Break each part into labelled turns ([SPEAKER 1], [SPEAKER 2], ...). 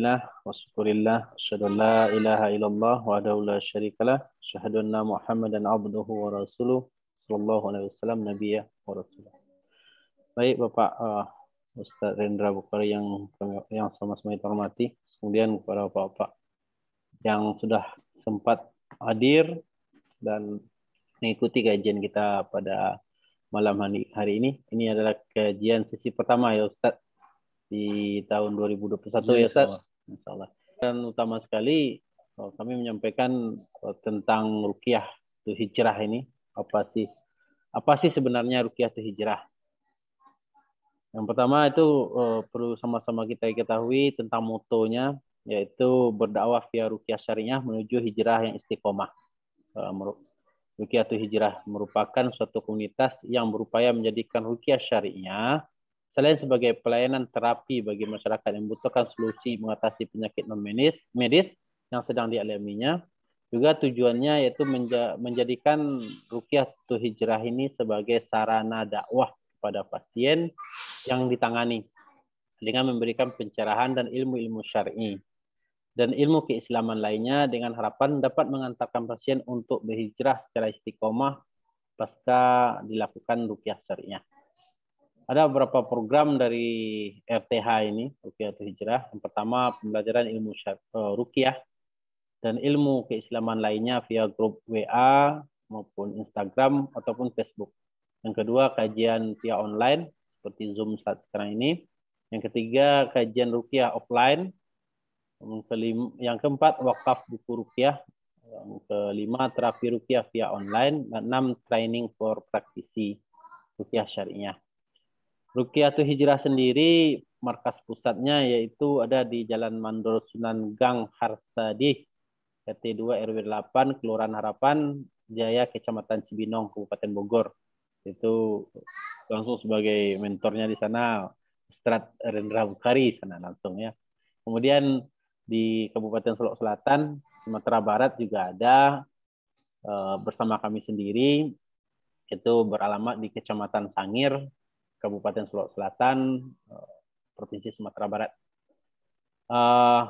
[SPEAKER 1] Alhamdulillah wa syukurillah asyhadu أن لا إله إلا الله وحده لا شريك له أشهد أن محمدا عبده ورسوله صلى الله عليه وسلم نبيه ورسوله baik Bapak uh, Ustaz Rendra Bukhari yang yang sama-sama hormati kemudian kepada Bapak-bapak yang sudah sempat hadir dan mengikuti kajian kita pada malam hari, hari ini. Ini adalah kajian sesi pertama ya Ustaz di tahun 2021 ya, ya Ustaz. Insyaallah Dan utama sekali oh, kami menyampaikan oh, tentang rukiah tuh hijrah ini apa sih apa sih sebenarnya rukiah tuh hijrah yang pertama itu oh, perlu sama-sama kita ketahui tentang motonya yaitu berdakwah via rukiah syariah menuju hijrah yang istiqomah. Eh, rukyah rukiah tuh hijrah merupakan suatu komunitas yang berupaya menjadikan rukiah syariah Selain sebagai pelayanan terapi bagi masyarakat yang membutuhkan solusi mengatasi penyakit non medis, medis yang sedang dialaminya, juga tujuannya yaitu menja menjadikan rukyah tu hijrah ini sebagai sarana dakwah kepada pasien yang ditangani dengan memberikan pencerahan dan ilmu-ilmu syar'i dan ilmu keislaman lainnya dengan harapan dapat mengantarkan pasien untuk berhijrah secara istiqomah pasca dilakukan rukyah syariah ada beberapa program dari RTH ini, Rukiah atau Hijrah. Yang pertama pembelajaran ilmu eh, rukiah dan ilmu keislaman lainnya via grup WA maupun Instagram ataupun Facebook. Yang kedua kajian via online seperti Zoom saat sekarang ini. Yang ketiga kajian rukiah offline. Yang, kelima, yang keempat wakaf buku rukiah. Yang kelima terapi rukiah via online. Dan enam training for praktisi rukiah syariah. Rukiatul Hijrah sendiri markas pusatnya yaitu ada di Jalan Mandor Sunan Gang Harsadi RT 2 RW 8 Kelurahan Harapan Jaya Kecamatan Cibinong Kabupaten Bogor itu langsung sebagai mentornya di sana Strat Rendra Bukhari sana langsung ya kemudian di Kabupaten Solok Selatan Sumatera Barat juga ada eh, bersama kami sendiri itu beralamat di Kecamatan Sangir Kabupaten Sulawesi Selatan, eh, Provinsi Sumatera Barat. Uh,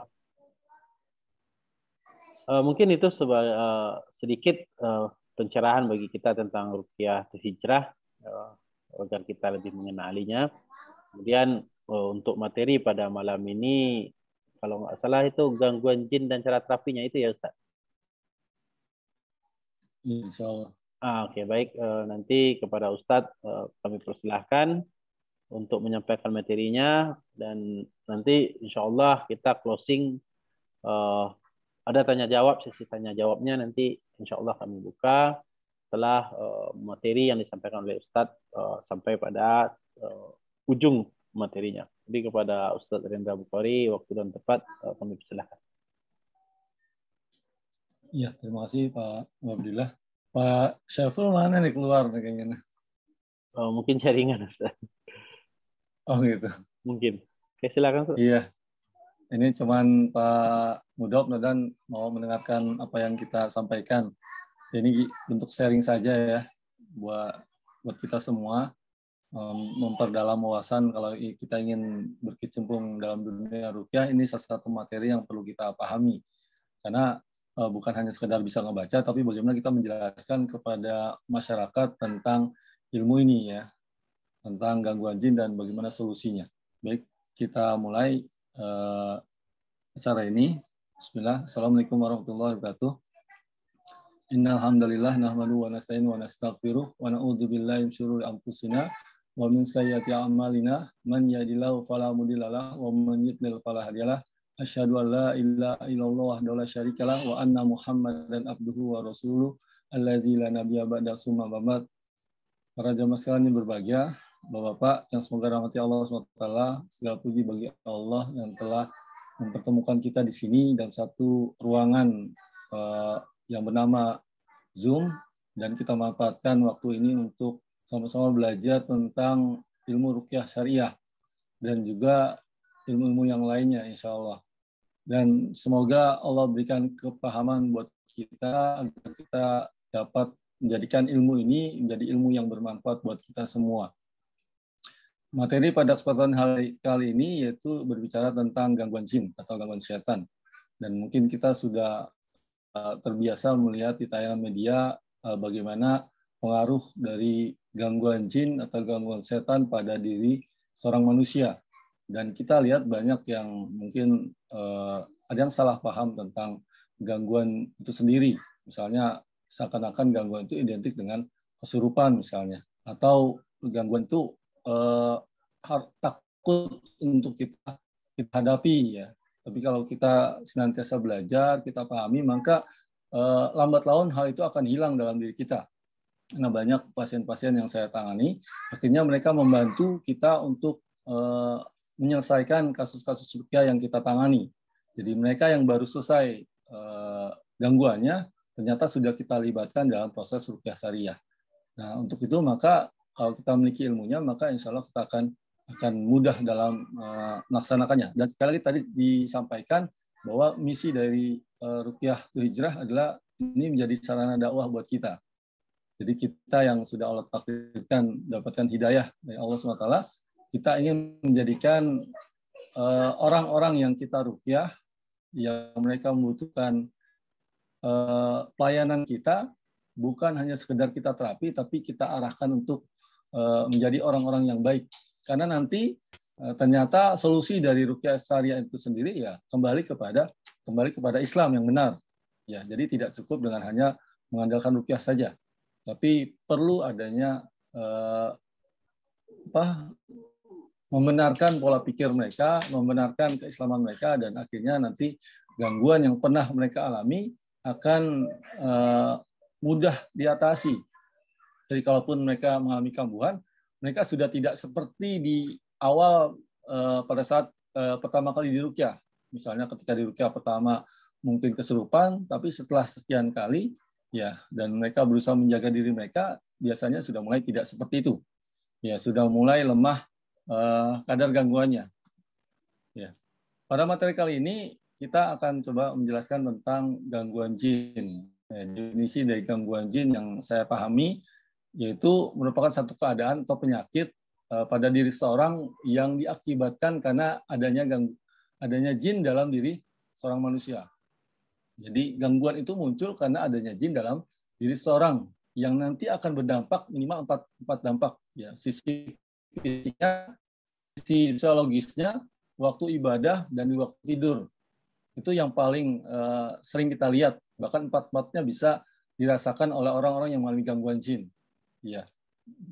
[SPEAKER 1] uh, mungkin itu sebagai uh, sedikit uh, pencerahan bagi kita tentang rupiah atau hijrah uh, agar kita lebih mengenalinya. Kemudian uh, untuk materi pada malam ini kalau nggak salah itu gangguan jin dan cara terapinya itu ya Ustaz. Iya, insya Allah. Ah, Oke, okay, baik. Eh, nanti kepada Ustadz eh, kami persilahkan untuk menyampaikan materinya dan nanti insya Allah kita closing eh, ada tanya jawab sesi tanya jawabnya nanti insya Allah kami buka setelah materi yang disampaikan oleh Ustadz sampai pada ujung materinya. Jadi kepada Ustadz Rendra Bukhari waktu dan tepat kami persilahkan. Ya,
[SPEAKER 2] terima kasih Pak Abdullah. Pak Syafrul mana nih keluar nih kayaknya?
[SPEAKER 1] Oh, mungkin jaringan Ustaz. Oh gitu. Mungkin. Oke, silakan Ustaz.
[SPEAKER 2] Iya. Ini cuman Pak Mudok dan mau mendengarkan apa yang kita sampaikan. Ini bentuk sharing saja ya buat buat kita semua memperdalam wawasan kalau kita ingin berkecimpung dalam dunia rupiah ini salah satu materi yang perlu kita pahami karena Eh, bukan hanya sekedar bisa ngebaca, tapi bagaimana kita menjelaskan kepada masyarakat tentang ilmu ini ya, tentang gangguan jin dan bagaimana solusinya. Baik, kita mulai uh, acara ini. Bismillah. Assalamualaikum warahmatullahi wabarakatuh. Innalhamdulillah, nahmadu wa nasta'inu wa nastaghfiruh wa na'udhu billahi min syururi wa min sayyati a'malina man yahdihillahu falamudilalah, wa man yudlil falahadiyalah, Asyhadu an la ilaha illallah wahdahu la lah wa anna Muhammadan abduhu wa rasuluh alladzi la nabiyya ba'da summa mamat. Para jamaah sekalian yang berbahagia, Bapak-bapak yang semoga rahmati Allah SWT, segala puji bagi Allah yang telah mempertemukan kita di sini dalam satu ruangan uh, yang bernama Zoom dan kita manfaatkan waktu ini untuk sama-sama belajar tentang ilmu rukyah syariah dan juga ilmu-ilmu yang lainnya insya Allah dan semoga Allah berikan kepahaman buat kita agar kita dapat menjadikan ilmu ini menjadi ilmu yang bermanfaat buat kita semua. Materi pada kesempatan kali ini yaitu berbicara tentang gangguan jin atau gangguan setan. Dan mungkin kita sudah eh, terbiasa melihat di tayangan media eh, bagaimana pengaruh dari gangguan jin atau gangguan setan pada diri seorang manusia dan kita lihat banyak yang mungkin uh, ada yang salah paham tentang gangguan itu sendiri. Misalnya seakan-akan gangguan itu identik dengan kesurupan misalnya, atau gangguan itu uh, takut untuk kita kita hadapi ya. Tapi kalau kita senantiasa belajar, kita pahami, maka uh, lambat laun hal itu akan hilang dalam diri kita. Karena banyak pasien-pasien yang saya tangani, akhirnya mereka membantu kita untuk uh, menyelesaikan kasus-kasus rupiah yang kita tangani. Jadi mereka yang baru selesai eh, gangguannya ternyata sudah kita libatkan dalam proses rupiah syariah. Nah untuk itu maka kalau kita memiliki ilmunya maka insya Allah kita akan akan mudah dalam eh, melaksanakannya. Dan sekali lagi tadi disampaikan bahwa misi dari rukyah eh, rupiah tuh hijrah adalah ini menjadi sarana dakwah buat kita. Jadi kita yang sudah Allah takdirkan dapatkan hidayah dari Allah SWT, kita ingin menjadikan eh, orang-orang uh, yang kita rukyah yang mereka membutuhkan uh, pelayanan kita bukan hanya sekedar kita terapi tapi kita arahkan untuk uh, menjadi orang-orang yang baik karena nanti uh, ternyata solusi dari rukyah syariah itu sendiri ya kembali kepada kembali kepada Islam yang benar ya jadi tidak cukup dengan hanya mengandalkan rukyah saja tapi perlu adanya uh, apa membenarkan pola pikir mereka, membenarkan keislaman mereka, dan akhirnya nanti gangguan yang pernah mereka alami akan eh, mudah diatasi. Jadi kalaupun mereka mengalami kambuhan, mereka sudah tidak seperti di awal eh, pada saat eh, pertama kali di dirukyah. Misalnya ketika di dirukyah pertama mungkin keserupan, tapi setelah sekian kali, ya, dan mereka berusaha menjaga diri mereka, biasanya sudah mulai tidak seperti itu. Ya, sudah mulai lemah Eh, kadar gangguannya. Ya. Pada materi kali ini kita akan coba menjelaskan tentang gangguan jin. Ya, definisi dari gangguan jin yang saya pahami yaitu merupakan satu keadaan atau penyakit eh, pada diri seorang yang diakibatkan karena adanya gang, adanya jin dalam diri seorang manusia. Jadi gangguan itu muncul karena adanya jin dalam diri seorang yang nanti akan berdampak minimal empat, empat dampak ya sisi fisiknya sisi psikologisnya waktu ibadah dan di waktu tidur. Itu yang paling uh, sering kita lihat. Bahkan empat-empatnya bisa dirasakan oleh orang-orang yang mengalami gangguan jin. Ya,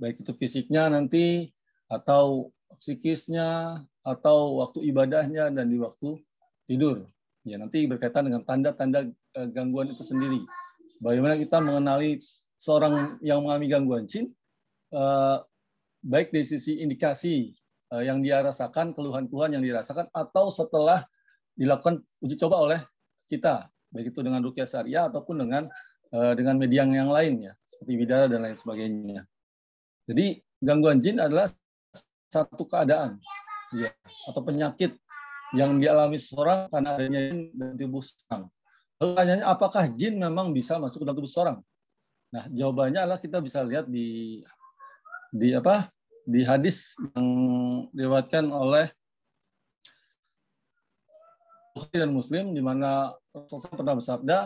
[SPEAKER 2] baik itu fisiknya nanti atau psikisnya atau waktu ibadahnya dan di waktu tidur. Ya, nanti berkaitan dengan tanda-tanda eh, gangguan itu sendiri. Bagaimana kita mengenali seorang yang mengalami gangguan jin, uh, baik dari sisi indikasi Eh, yang dia rasakan, keluhan-keluhan yang dirasakan, atau setelah dilakukan uji coba oleh kita, baik itu dengan rukyah syariah ataupun dengan eh, dengan media yang lain ya, seperti bidara dan lain sebagainya. Jadi gangguan jin adalah satu keadaan ya, atau penyakit yang dialami seseorang karena adanya jin dan tubuh seseorang Pertanyaannya apakah jin memang bisa masuk ke dalam tubuh seseorang Nah, jawabannya adalah kita bisa lihat di di apa di hadis yang diriwayatkan oleh Bukhari dan Muslim di mana Rasulullah pernah bersabda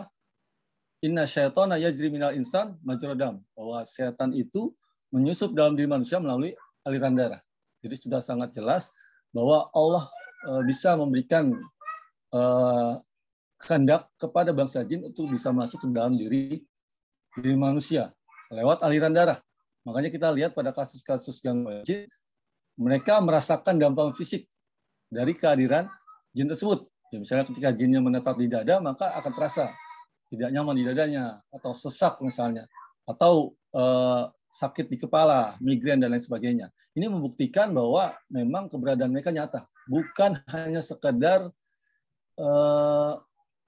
[SPEAKER 2] Inna syaitana yajri minal insan majrodam. Bahwa setan itu menyusup dalam diri manusia melalui aliran darah. Jadi sudah sangat jelas bahwa Allah e, bisa memberikan e, kehendak kepada bangsa jin untuk bisa masuk ke dalam diri diri manusia lewat aliran darah. Makanya kita lihat pada kasus-kasus gangguan jin, mereka merasakan dampak fisik dari kehadiran jin tersebut. Ya, misalnya ketika jinnya menetap di dada, maka akan terasa tidak nyaman di dadanya, atau sesak misalnya, atau eh, sakit di kepala, migrain, dan lain sebagainya. Ini membuktikan bahwa memang keberadaan mereka nyata. Bukan hanya sekedar eh,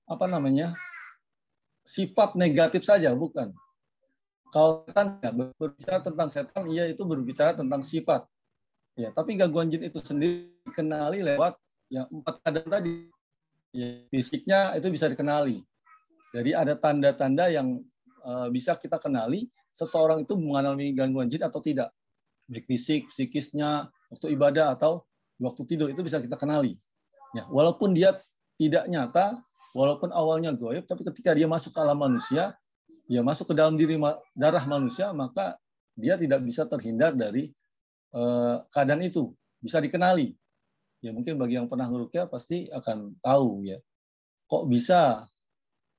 [SPEAKER 2] apa namanya sifat negatif saja, bukan. Kalau setan ya, berbicara tentang setan, ia itu berbicara tentang sifat. Ya, tapi gangguan jin itu sendiri dikenali lewat yang empat keadaan tadi. Ya, fisiknya itu bisa dikenali. Jadi ada tanda-tanda yang uh, bisa kita kenali seseorang itu mengalami gangguan jin atau tidak. Baik fisik, psikisnya, waktu ibadah atau waktu tidur itu bisa kita kenali. Ya, walaupun dia tidak nyata, walaupun awalnya goib, tapi ketika dia masuk ke alam manusia, ya masuk ke dalam diri darah manusia maka dia tidak bisa terhindar dari eh, keadaan itu bisa dikenali ya mungkin bagi yang pernah ngerukia pasti akan tahu ya kok bisa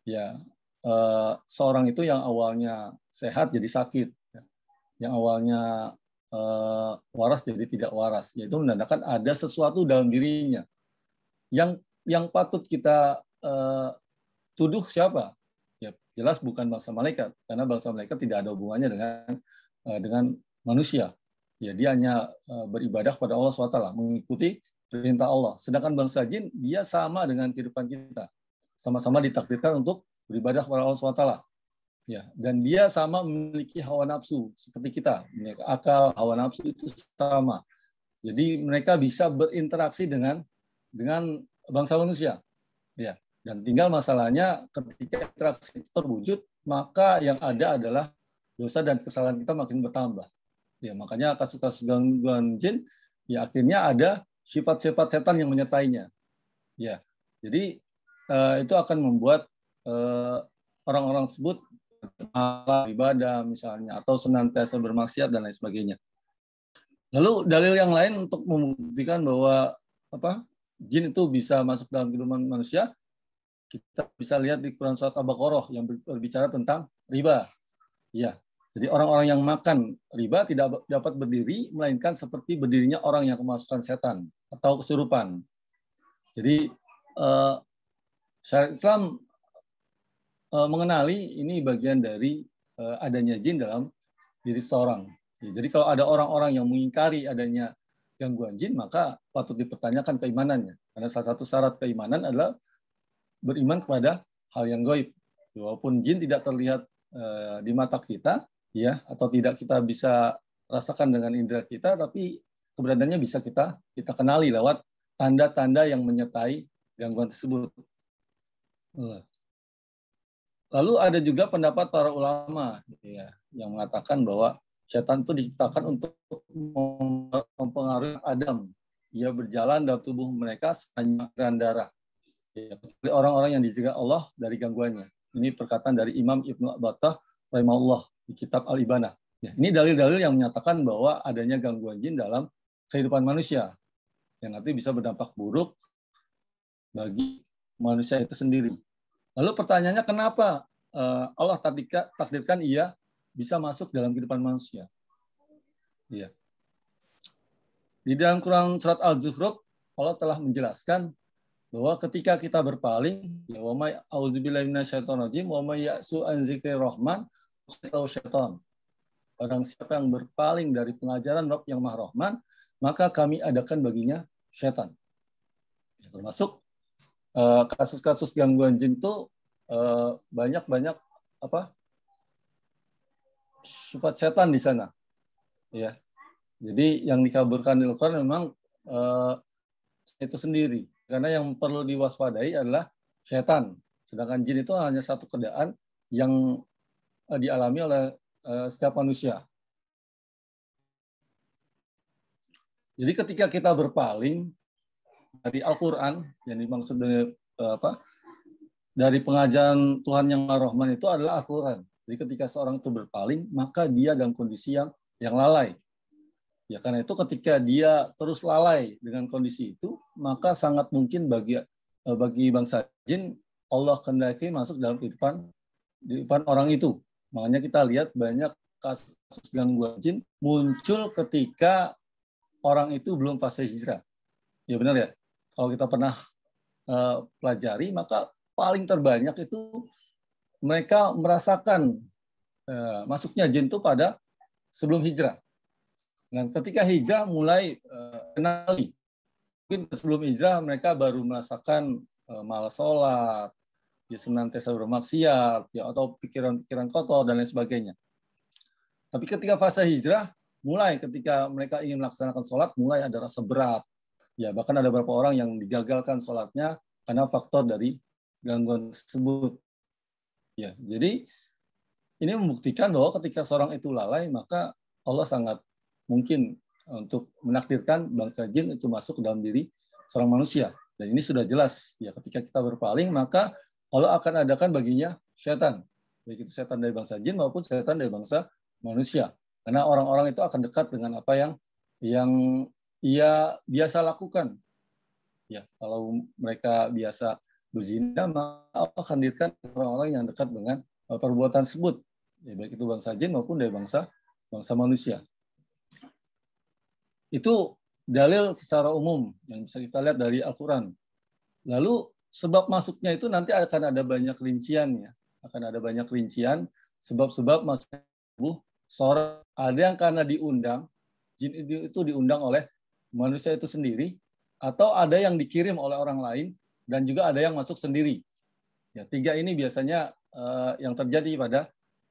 [SPEAKER 2] ya eh, seorang itu yang awalnya sehat jadi sakit ya. yang awalnya eh, waras jadi tidak waras yaitu menandakan ada sesuatu dalam dirinya yang yang patut kita tuduh siapa jelas bukan bangsa malaikat karena bangsa malaikat tidak ada hubungannya dengan eh, dengan manusia. Ya dia hanya eh, beribadah kepada Allah SWT, mengikuti perintah Allah. Sedangkan bangsa jin dia sama dengan kehidupan kita. Sama-sama ditakdirkan untuk beribadah kepada Allah SWT. Ya, dan dia sama memiliki hawa nafsu seperti kita. Mereka akal, hawa nafsu itu sama. Jadi mereka bisa berinteraksi dengan dengan bangsa manusia. Ya. Dan tinggal masalahnya ketika interaksi itu terwujud, maka yang ada adalah dosa dan kesalahan kita makin bertambah. Ya, makanya kasus-kasus gangguan jin, ya akhirnya ada sifat-sifat setan yang menyertainya. Ya, jadi eh, itu akan membuat orang eh, orang-orang sebut malah ibadah misalnya atau senantiasa bermaksiat dan lain sebagainya. Lalu dalil yang lain untuk membuktikan bahwa apa jin itu bisa masuk dalam kehidupan manusia kita bisa lihat di Quran Surat Al-Baqarah yang berbicara tentang riba. Ya, jadi orang-orang yang makan riba tidak dapat berdiri, melainkan seperti berdirinya orang yang kemasukan setan atau kesurupan. Jadi uh, syariat Islam eh, mengenali ini bagian dari eh, adanya jin dalam diri seorang. Ya, jadi kalau ada orang-orang yang mengingkari adanya gangguan jin, maka patut dipertanyakan keimanannya. Karena salah satu syarat keimanan adalah beriman kepada hal yang goib. Walaupun jin tidak terlihat e, di mata kita, ya, atau tidak kita bisa rasakan dengan indera kita, tapi keberadaannya bisa kita kita kenali lewat tanda-tanda yang menyertai gangguan tersebut. Eh. Lalu ada juga pendapat para ulama ya, yang mengatakan bahwa setan itu diciptakan untuk mempengaruhi Adam. Ia berjalan dalam tubuh mereka sepanjang darah orang-orang yang dijaga Allah dari gangguannya. Ini perkataan dari Imam Ibnu Battah Allah di kitab Al-Ibana. Ya, ini dalil-dalil yang menyatakan bahwa adanya gangguan jin dalam kehidupan manusia yang nanti bisa berdampak buruk bagi manusia itu sendiri. Lalu pertanyaannya kenapa eh, Allah takdirkan ia bisa masuk dalam kehidupan manusia? Iya. Di dalam Quran surat Al-Zukhruf Allah telah menjelaskan bahwa ketika kita berpaling ya wa may auzubillahi minasyaitonirrajim wa may ya'su an rahman atau syaitan. orang siapa yang berpaling dari pengajaran Rabb yang Maha Rahman, maka kami adakan baginya syaitan. Ya, termasuk eh, kasus-kasus gangguan jin itu eh, banyak-banyak apa? sifat setan di sana. Ya. Jadi yang dikaburkan di Al-Qur'an memang eh, itu sendiri karena yang perlu diwaspadai adalah setan. Sedangkan jin itu hanya satu keadaan yang eh, dialami oleh eh, setiap manusia. Jadi ketika kita berpaling dari Al-Qur'an yang dimaksud dari eh, apa? Dari pengajaran Tuhan yang Rahman itu adalah Al-Qur'an. Jadi ketika seorang itu berpaling, maka dia dalam kondisi yang yang lalai. Ya karena itu ketika dia terus lalai dengan kondisi itu, maka sangat mungkin bagi eh, bagi bangsa jin Allah kendaki masuk dalam kehidupan di depan orang itu. Makanya kita lihat banyak kasus gangguan jin muncul ketika orang itu belum fase hijrah. Ya benar ya. Kalau kita pernah uh, pelajari, maka paling terbanyak itu mereka merasakan uh, masuknya jin itu pada sebelum hijrah dan nah, ketika hijrah mulai uh, kenali, mungkin sebelum hijrah mereka baru merasakan uh, malas sholat, ya senantiasa bermaksiat, ya atau pikiran-pikiran kotor dan lain sebagainya. Tapi ketika fase hijrah mulai ketika mereka ingin melaksanakan sholat mulai ada rasa berat, ya bahkan ada beberapa orang yang digagalkan sholatnya karena faktor dari gangguan tersebut. Ya, jadi ini membuktikan bahwa ketika seorang itu lalai maka Allah sangat mungkin e, untuk menakdirkan bangsa jin itu masuk ke dalam diri seorang manusia. Dan ini sudah jelas. Ya, ketika kita berpaling, maka Allah akan adakan baginya setan. Baik itu setan dari bangsa jin maupun setan dari bangsa manusia. Karena orang-orang itu akan dekat dengan apa yang yang ia biasa lakukan. Ya, kalau mereka biasa berzina, maka Allah akan hadirkan orang-orang yang dekat dengan e, perbuatan tersebut. Ya, baik itu bangsa jin maupun dari bangsa bangsa manusia. Itu dalil secara umum yang bisa kita lihat dari Al-Quran. Lalu sebab masuknya itu nanti akan ada banyak rincian ya, Akan ada banyak rincian sebab-sebab masuk tubuh seorang ada yang karena diundang jin itu diundang oleh manusia itu sendiri atau ada yang dikirim oleh orang lain dan juga ada yang masuk sendiri. Ya, tiga ini biasanya uh, yang terjadi pada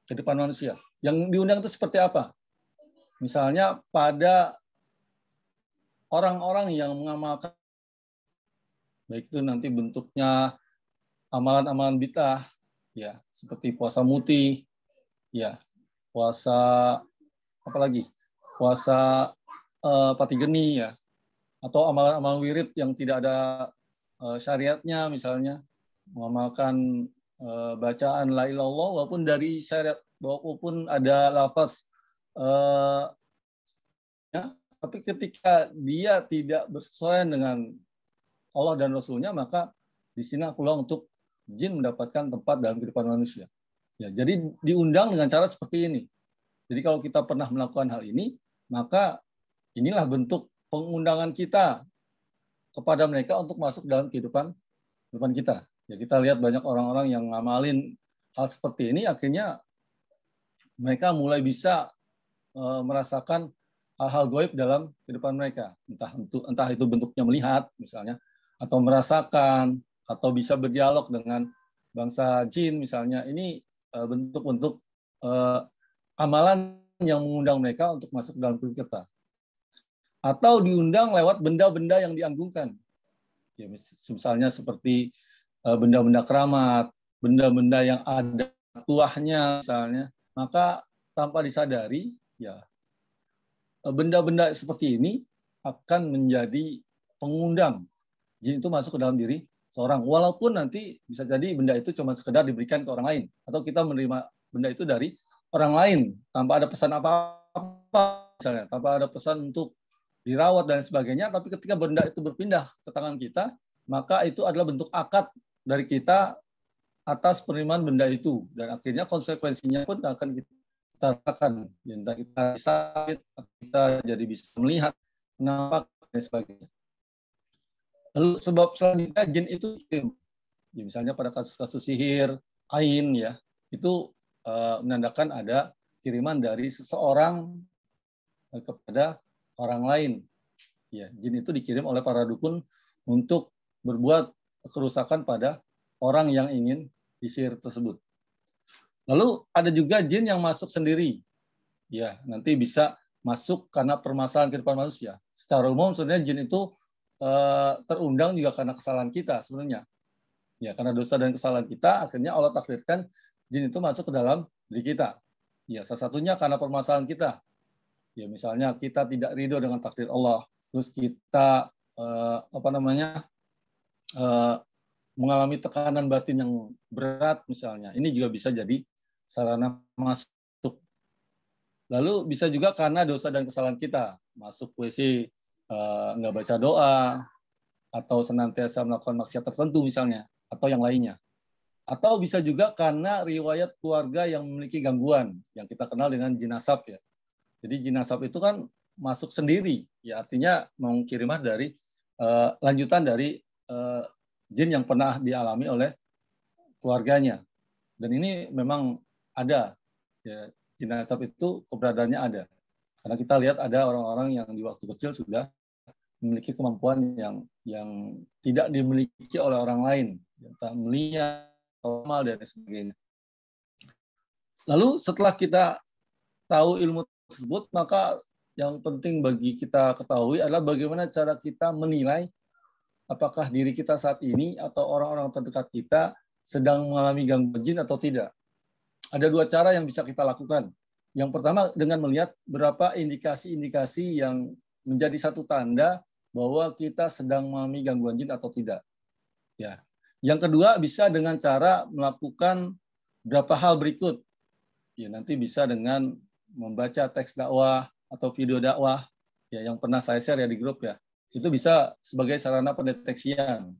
[SPEAKER 2] kehidupan manusia. Yang diundang itu seperti apa? Misalnya pada orang-orang yang mengamalkan baik itu nanti bentuknya amalan-amalan bid'ah ya seperti puasa muti ya puasa apalagi puasa uh, pati geni ya atau amalan-amalan wirid yang tidak ada uh, syariatnya misalnya mengamalkan uh, bacaan la ilallah walaupun dari syariat walaupun ada lafaz uh, ya, tapi ketika dia tidak bersesuaian dengan Allah dan Rasulnya, maka di sini peluang untuk jin mendapatkan tempat dalam kehidupan manusia. Ya, jadi diundang dengan cara seperti ini. Jadi kalau kita pernah melakukan hal ini, maka inilah bentuk pengundangan kita kepada mereka untuk masuk dalam kehidupan kehidupan kita. Ya kita lihat banyak orang-orang yang ngamalin hal seperti ini akhirnya mereka mulai bisa eh, merasakan hal-hal goib dalam kehidupan mereka. Entah itu, entah itu bentuknya melihat misalnya, atau merasakan, atau bisa berdialog dengan bangsa jin misalnya. Ini bentuk-bentuk eh, uh, eh, amalan yang mengundang mereka untuk masuk dalam hidup kita. Atau diundang lewat benda-benda yang dianggungkan. Ya, misalnya seperti eh, benda-benda keramat, benda-benda yang ada tuahnya misalnya, maka tanpa disadari ya Eh, benda-benda seperti ini akan menjadi pengundang jin itu masuk ke dalam diri seorang. Walaupun nanti bisa jadi benda itu cuma sekedar diberikan ke orang lain atau kita menerima benda itu dari orang lain tanpa ada pesan apa-apa misalnya, tanpa ada pesan untuk dirawat dan sebagainya, tapi ketika benda itu berpindah ke tangan kita, maka itu adalah bentuk akad dari kita atas penerimaan benda itu dan akhirnya konsekuensinya pun akan kita kita rasakan, yang kita sakit, kita jadi bisa melihat kenapa dan sebagainya. Lalu sebab selanjutnya jin itu ya, ya misalnya pada kasus-kasus sihir, ain ya, itu uh, menandakan ada kiriman dari seseorang eh, kepada orang lain. Ya, jin itu dikirim oleh para dukun untuk berbuat kerusakan pada orang yang ingin disihir tersebut. Lalu ada juga jin yang masuk sendiri. Ya, nanti bisa masuk karena permasalahan kehidupan manusia. Secara umum sebenarnya jin itu e, terundang juga karena kesalahan kita sebenarnya. Ya, karena dosa dan kesalahan kita akhirnya Allah takdirkan jin itu masuk ke dalam diri kita. Ya, salah satunya karena permasalahan kita. Ya, misalnya kita tidak ridho dengan takdir Allah, terus kita e, apa namanya? E, mengalami tekanan batin yang berat misalnya. Ini juga bisa jadi sarana masuk. Lalu bisa juga karena dosa dan kesalahan kita, masuk WC eh, nggak baca doa atau senantiasa melakukan maksiat tertentu misalnya atau yang lainnya. Atau bisa juga karena riwayat keluarga yang memiliki gangguan yang kita kenal dengan jinasab ya. Jadi jinasab itu kan masuk sendiri ya artinya mengkirimah dari uh, lanjutan dari uh, jin yang pernah dialami oleh keluarganya. Dan ini memang ada ya, jenazah itu keberadaannya ada karena kita lihat ada orang-orang yang di waktu kecil sudah memiliki kemampuan yang yang tidak dimiliki oleh orang lain tak melihat normal dan sebagainya lalu setelah kita tahu ilmu tersebut maka yang penting bagi kita ketahui adalah bagaimana cara kita menilai apakah diri kita saat ini atau orang-orang terdekat kita sedang mengalami gangguan jin atau tidak ada dua cara yang bisa kita lakukan. Yang pertama dengan melihat berapa indikasi-indikasi yang menjadi satu tanda bahwa kita sedang mengalami gangguan jin atau tidak. Ya. Yang kedua bisa dengan cara melakukan berapa hal berikut. Ya, nanti bisa dengan membaca teks dakwah atau video dakwah ya yang pernah saya share ya di grup ya. Itu bisa sebagai sarana pendeteksian.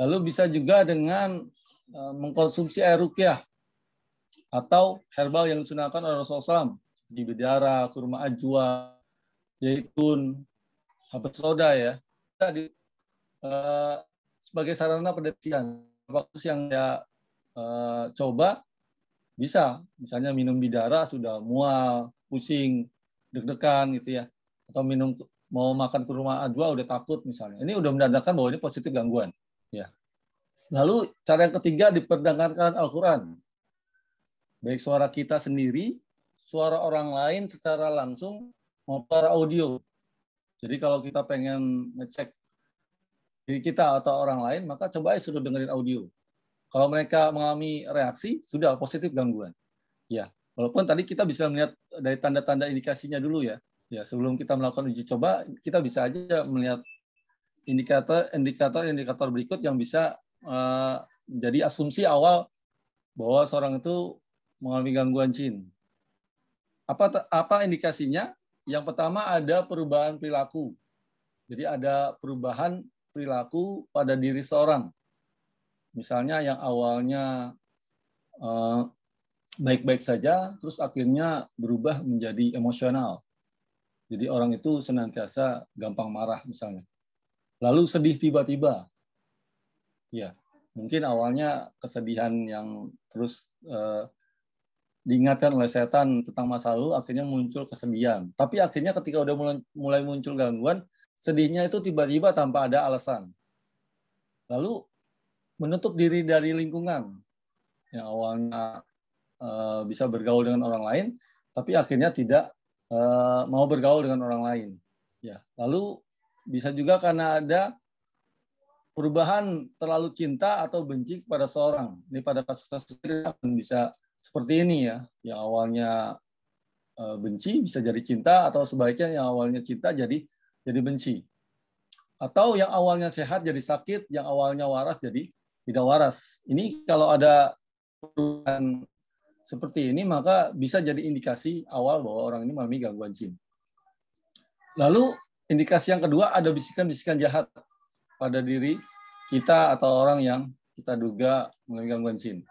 [SPEAKER 2] Lalu bisa juga dengan eh, mengkonsumsi air rukyah atau herbal yang disunahkan oleh Rasulullah SAW seperti bidara, kurma ajwa, zaitun, habas soda ya. Tadi uh, eh, sebagai sarana pendetian waktu yang ya uh, coba bisa misalnya minum bidara sudah mual, pusing, deg-degan gitu ya. Atau minum mau makan kurma ajwa udah takut misalnya. Ini udah menandakan bahwa ini positif gangguan ya. Lalu cara yang ketiga diperdengarkan Al-Qur'an baik suara kita sendiri, suara orang lain secara langsung maupun audio. Jadi kalau kita pengen ngecek diri kita atau orang lain, maka coba aja sudah dengerin audio. Kalau mereka mengalami reaksi, sudah positif gangguan. Ya, walaupun tadi kita bisa melihat dari tanda-tanda indikasinya dulu ya. Ya, sebelum kita melakukan uji coba, kita bisa aja melihat indikator indikator indikator berikut yang bisa uh, jadi asumsi awal bahwa seorang itu mengalami gangguan jin. Apa apa indikasinya? Yang pertama ada perubahan perilaku. Jadi ada perubahan perilaku pada diri seorang. Misalnya yang awalnya eh, baik-baik saja, terus akhirnya berubah menjadi emosional. Jadi orang itu senantiasa gampang marah misalnya. Lalu sedih tiba-tiba. Ya, mungkin awalnya kesedihan yang terus eh, diingatkan oleh setan tentang masa lalu, akhirnya muncul kesedihan. Tapi akhirnya ketika udah mulai, muncul gangguan, sedihnya itu tiba-tiba tanpa ada alasan. Lalu menutup diri dari lingkungan yang awalnya e, bisa bergaul dengan orang lain, tapi akhirnya tidak e, mau bergaul dengan orang lain. Ya, lalu bisa juga karena ada perubahan terlalu cinta atau benci kepada seorang. Ini pada kasus-kasus bisa seperti ini ya, yang awalnya eh, benci bisa jadi cinta atau sebaliknya yang awalnya cinta jadi jadi benci. Atau yang awalnya sehat jadi sakit, yang awalnya waras jadi tidak waras. Ini kalau ada perubahan seperti ini maka bisa jadi indikasi awal bahwa orang ini mengalami gangguan jin. Lalu indikasi yang kedua ada bisikan-bisikan jahat pada diri kita atau orang yang kita duga mengalami gangguan jin.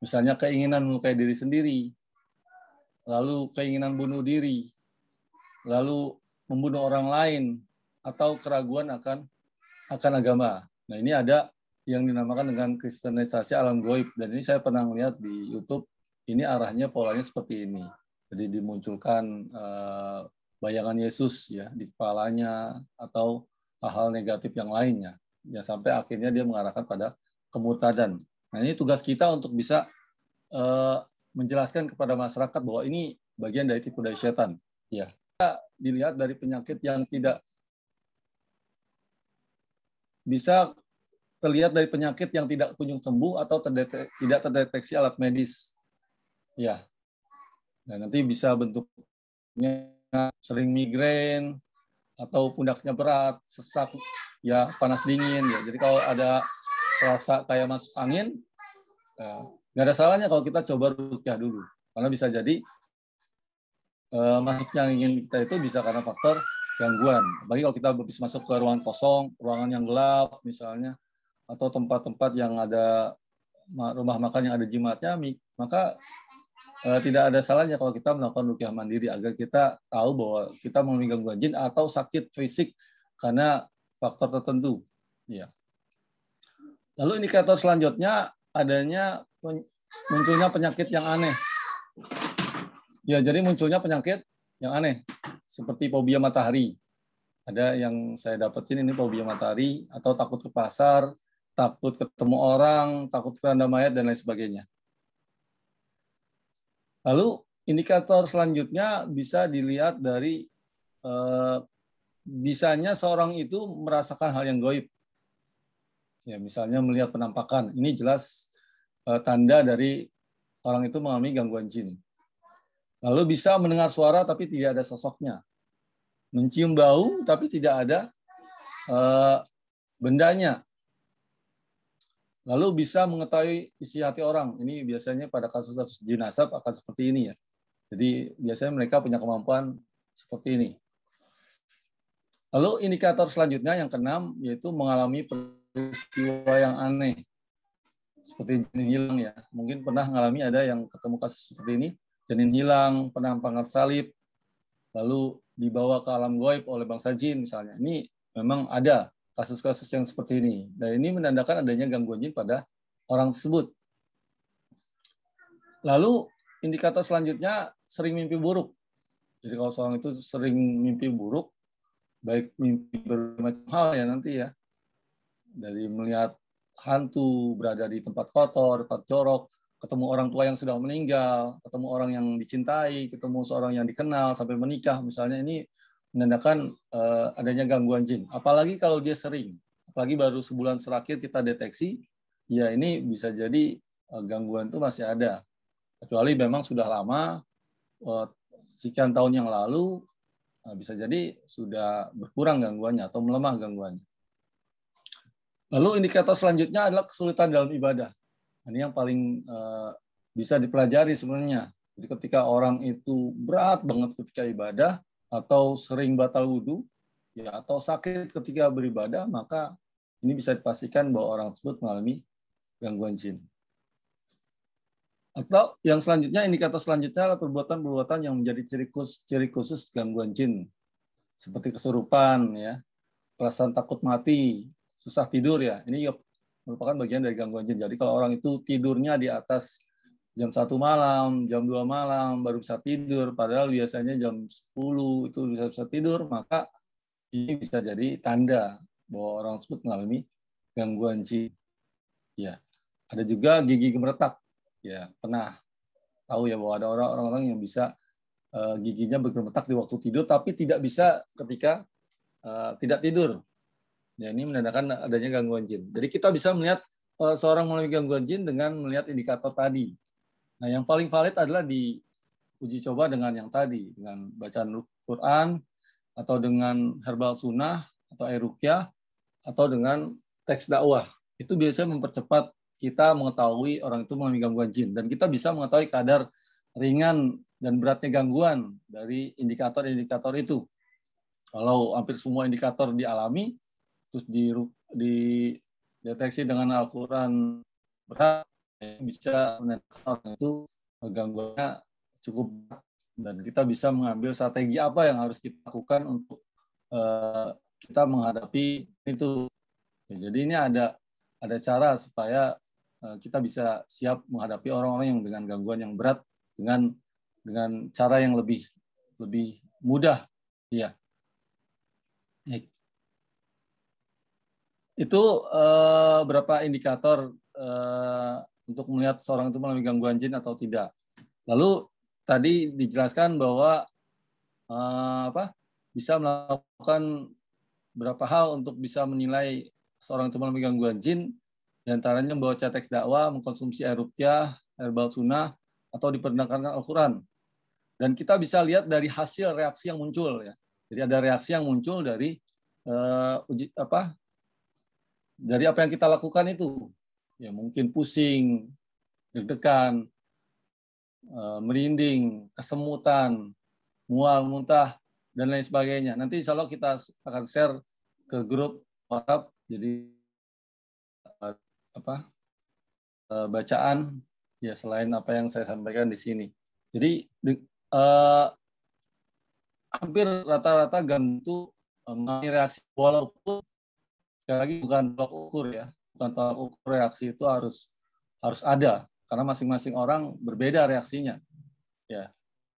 [SPEAKER 2] Misalnya keinginan melukai diri sendiri, lalu keinginan bunuh diri, lalu membunuh orang lain, atau keraguan akan akan agama. Nah ini ada yang dinamakan dengan kristenisasi alam goib dan ini saya pernah lihat di YouTube ini arahnya polanya seperti ini. Jadi dimunculkan eh, bayangan Yesus ya di kepalanya atau hal-hal negatif yang lainnya ya sampai akhirnya dia mengarahkan pada kemurtadan Nah ini tugas kita untuk bisa uh, menjelaskan kepada masyarakat bahwa ini bagian dari tipu daya setan. Ya, kita dilihat dari penyakit yang tidak bisa terlihat dari penyakit yang tidak kunjung sembuh atau terdete tidak terdeteksi alat medis. Ya, nah, nanti bisa bentuknya sering migrain atau pundaknya berat, sesak, ya panas dingin. Ya. Jadi kalau ada rasa kayak masuk angin, Eh, nggak ada salahnya kalau kita coba rukyah dulu karena bisa jadi uh, eh, masuknya ingin kita itu bisa karena faktor gangguan bagi kalau kita habis masuk ke ruangan kosong ruangan yang gelap misalnya atau tempat-tempat yang ada rumah makan yang ada jimatnya maka uh, tidak ada salahnya kalau kita melakukan rukyah mandiri agar kita tahu bahwa kita mengalami gangguan jin atau sakit fisik karena faktor tertentu ya lalu indikator selanjutnya adanya munculnya penyakit yang aneh. Ya, jadi munculnya penyakit yang aneh seperti fobia matahari. Ada yang saya dapetin ini fobia matahari atau takut ke pasar, takut ketemu orang, takut keranda mayat dan lain sebagainya. Lalu indikator selanjutnya bisa dilihat dari eh, bisanya seorang itu merasakan hal yang goib. Ya, misalnya melihat penampakan, ini jelas uh, tanda dari orang itu mengalami gangguan jin. Lalu bisa mendengar suara tapi tidak ada sosoknya. Mencium bau tapi tidak ada uh, bendanya. Lalu bisa mengetahui isi hati orang. Ini biasanya pada kasus-kasus jin akan seperti ini ya. Jadi biasanya mereka punya kemampuan seperti ini. Lalu indikator selanjutnya yang keenam yaitu mengalami peristiwa yang aneh seperti janin hilang ya. Mungkin pernah mengalami ada yang ketemu kasus seperti ini, janin hilang, penampangan salib, lalu dibawa ke alam goib oleh bangsa jin misalnya. Ini memang ada kasus-kasus yang seperti ini. Dan ini menandakan adanya gangguan jin pada orang tersebut. Lalu indikator selanjutnya sering mimpi buruk. Jadi kalau seorang itu sering mimpi buruk, baik mimpi bermacam hal ya nanti ya, dari melihat hantu berada di tempat kotor, tempat corok, ketemu orang tua yang sudah meninggal, ketemu orang yang dicintai, ketemu seorang yang dikenal sampai menikah misalnya ini menandakan uh, adanya gangguan jin. Apalagi kalau dia sering, apalagi baru sebulan terakhir kita deteksi, ya ini bisa jadi uh, gangguan itu masih ada. Kecuali memang sudah lama, uh, sekian tahun yang lalu, uh, bisa jadi sudah berkurang gangguannya atau melemah gangguannya. Lalu indikator selanjutnya adalah kesulitan dalam ibadah. Ini yang paling eh, bisa dipelajari sebenarnya. Jadi ketika orang itu berat banget ketika ibadah atau sering batal wudhu, ya atau sakit ketika beribadah, maka ini bisa dipastikan bahwa orang tersebut mengalami gangguan jin. Atau yang selanjutnya, indikator selanjutnya adalah perbuatan-perbuatan yang menjadi ciri khusus, ciri khusus gangguan jin. Seperti kesurupan, ya, perasaan takut mati, susah tidur ya. Ini ya merupakan bagian dari gangguan jin. Jadi kalau orang itu tidurnya di atas jam satu malam, jam 2 malam baru bisa tidur, padahal biasanya jam 10 itu bisa bisa tidur, maka ini bisa jadi tanda bahwa orang tersebut mengalami gangguan jin. Ya. Ada juga gigi gemeretak. Ya, pernah tahu ya bahwa ada orang-orang yang bisa eh, giginya bergemetak di waktu tidur tapi tidak bisa ketika uh, tidak tidur Ya, ini menandakan adanya gangguan jin. Jadi kita bisa melihat uh, seorang mengalami gangguan jin dengan melihat indikator tadi. Nah, yang paling valid adalah di uji coba dengan yang tadi, dengan bacaan Quran atau dengan herbal sunnah atau air rukyah atau dengan teks dakwah. Itu biasanya mempercepat kita mengetahui orang itu mengalami gangguan jin dan kita bisa mengetahui kadar ringan dan beratnya gangguan dari indikator-indikator itu. Kalau hampir semua indikator dialami, terus di deteksi dengan Al-Quran berat ya, bisa menentukan itu gangguannya cukup dan kita bisa mengambil strategi apa yang harus kita lakukan untuk uh, kita menghadapi itu. Ya, jadi ini ada ada cara supaya uh, kita bisa siap menghadapi orang-orang yang dengan gangguan yang berat dengan dengan cara yang lebih lebih mudah, ya. Baik. Itu uh, berapa indikator uh, untuk melihat seorang itu mengalami gangguan jin atau tidak. Lalu tadi dijelaskan bahwa uh, apa bisa melakukan berapa hal untuk bisa menilai seorang itu mengalami gangguan jin, diantaranya membawa catek dakwah, mengkonsumsi air rukyah, herbal sunnah, atau diperdengarkan Al-Quran. Dan kita bisa lihat dari hasil reaksi yang muncul ya. Jadi ada reaksi yang muncul dari uh, uji, apa jadi apa yang kita lakukan itu. Ya mungkin pusing, deg-degan, eh, merinding, kesemutan, mual, muntah, dan lain sebagainya. Nanti insya Allah kita akan share ke grup WhatsApp. Jadi eh, apa eh, bacaan ya selain apa yang saya sampaikan di sini. Jadi di, uh, hampir rata-rata gantung mengalami reaksi walaupun sekali lagi bukan tolak ukur ya bukan tolak ukur reaksi itu harus harus ada karena masing-masing orang berbeda reaksinya ya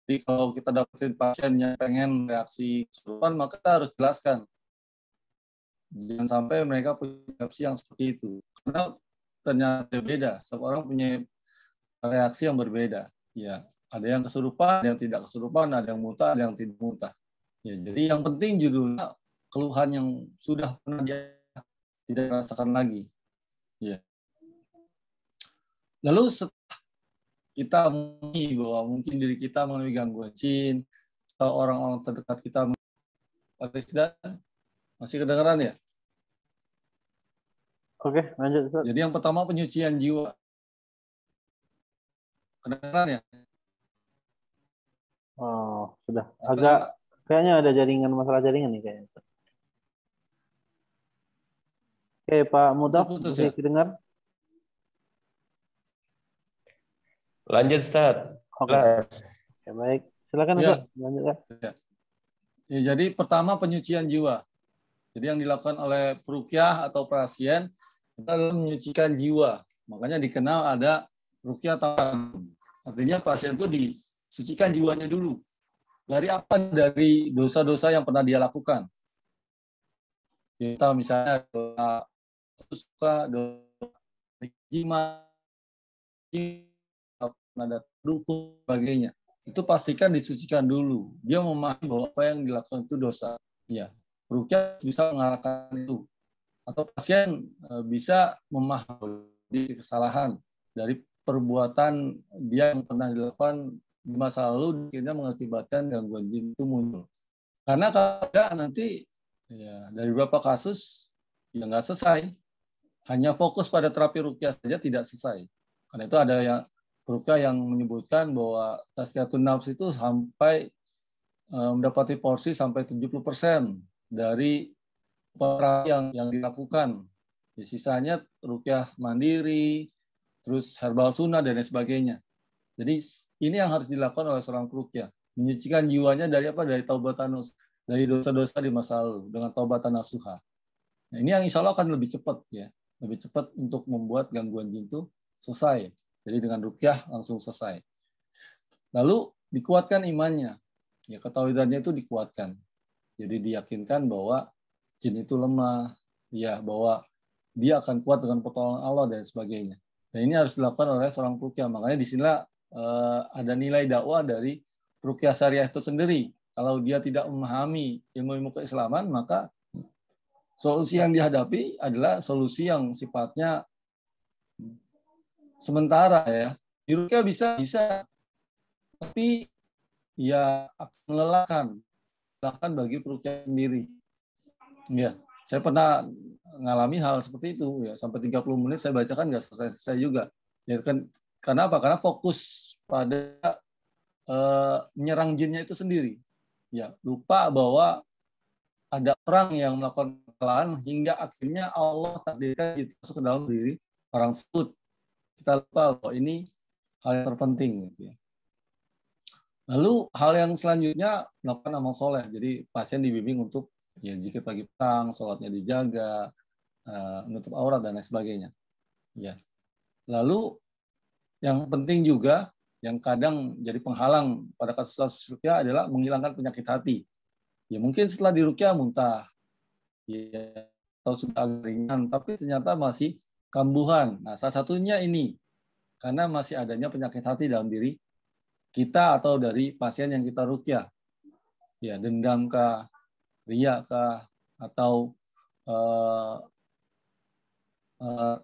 [SPEAKER 2] jadi kalau kita dapetin pasien yang pengen reaksi kesurupan maka kita harus jelaskan jangan sampai mereka punya reaksi yang seperti itu karena ternyata berbeda setiap orang punya reaksi yang berbeda ya ada yang kesurupan ada yang tidak kesurupan ada yang muntah ada yang tidak muntah ya jadi yang penting judulnya keluhan yang sudah pernah dia tidak rasakan lagi. Ya. Lalu setelah kita mengerti bahwa mungkin diri kita mengalami gangguan jin atau orang-orang terdekat kita masih kedengeran ya? Oke, lanjut. Sir. Jadi yang pertama penyucian jiwa. kedengeran ya?
[SPEAKER 1] Oh, sudah. Agak kayaknya ada jaringan masalah jaringan nih kayaknya. Oke, eh, Pak Mudaf, bisa ya? dengar?
[SPEAKER 3] Lanjut, start. Oke. Okay.
[SPEAKER 1] Ya, baik. Silakan, ya. lanjut ya. ya.
[SPEAKER 2] ya. jadi pertama penyucian jiwa. Jadi yang dilakukan oleh perukyah atau pasien adalah menyucikan jiwa. Makanya dikenal ada rukyah tanam. Artinya pasien itu disucikan jiwanya dulu. Dari apa? Dari dosa-dosa yang pernah dia lakukan kita misalnya suka jima ada dukung sebagainya itu pastikan disucikan dulu dia memahami bahwa apa yang dilakukan itu dosa ya rukyah bisa mengalahkan itu atau pasien e, bisa memahami kesalahan dari perbuatan dia yang pernah dilakukan di masa lalu akhirnya mengakibatkan gangguan jin itu muncul karena kalau nanti ya dari beberapa kasus yang nggak selesai hanya fokus pada terapi rukyah saja tidak selesai. Karena itu ada yang rukyah yang menyebutkan bahwa tazkiyatun nafs itu sampai eh, mendapati porsi sampai 70% dari para yang, yang dilakukan. Di sisanya rukyah mandiri, terus herbal sunnah, dan lain sebagainya. Jadi ini yang harus dilakukan oleh seorang rukyah. Menyucikan jiwanya dari apa? Dari taubatanus dari dosa-dosa di masa lalu dengan taubatan nasuha. Nah, ini yang insya Allah akan lebih cepat ya lebih cepat untuk membuat gangguan jin itu selesai. Jadi dengan rukyah langsung selesai. Lalu dikuatkan imannya. Ya ketahuidannya itu dikuatkan. Jadi diyakinkan bahwa jin itu lemah, ya bahwa dia akan kuat dengan pertolongan Allah dan sebagainya. Dan ini harus dilakukan oleh seorang rukyah. Makanya di sini eh, ada nilai dakwah dari rukyah syariah itu sendiri. Kalau dia tidak memahami ilmu-ilmu keislaman, maka Solusi yang dihadapi adalah solusi yang sifatnya sementara ya. Hiruknya bisa bisa tapi ya melelahkan bahkan bagi perutnya sendiri. Ya, saya pernah mengalami hal seperti itu ya sampai 30 menit saya bacakan nggak selesai-selesai juga. Ya kan karena apa? Karena fokus pada menyerang eh, jinnya itu sendiri. Ya, lupa bahwa ada orang yang melakukan kesalahan hingga akhirnya Allah takdirkan itu masuk ke dalam diri orang tersebut. Kita lupa bahwa ini hal yang terpenting. Gitu ya. Lalu hal yang selanjutnya melakukan amal soleh. Jadi pasien dibimbing untuk ya jika pagi petang, sholatnya dijaga, eh, menutup aurat dan lain sebagainya. Ya. Lalu yang penting juga yang kadang jadi penghalang pada kasus-kasus adalah menghilangkan penyakit hati ya mungkin setelah dirukyah muntah ya atau sudah ringan tapi ternyata masih kambuhan nah salah satunya ini karena masih adanya penyakit hati dalam diri kita atau dari pasien yang kita rukyah ya dendam kah ria atau uh, uh,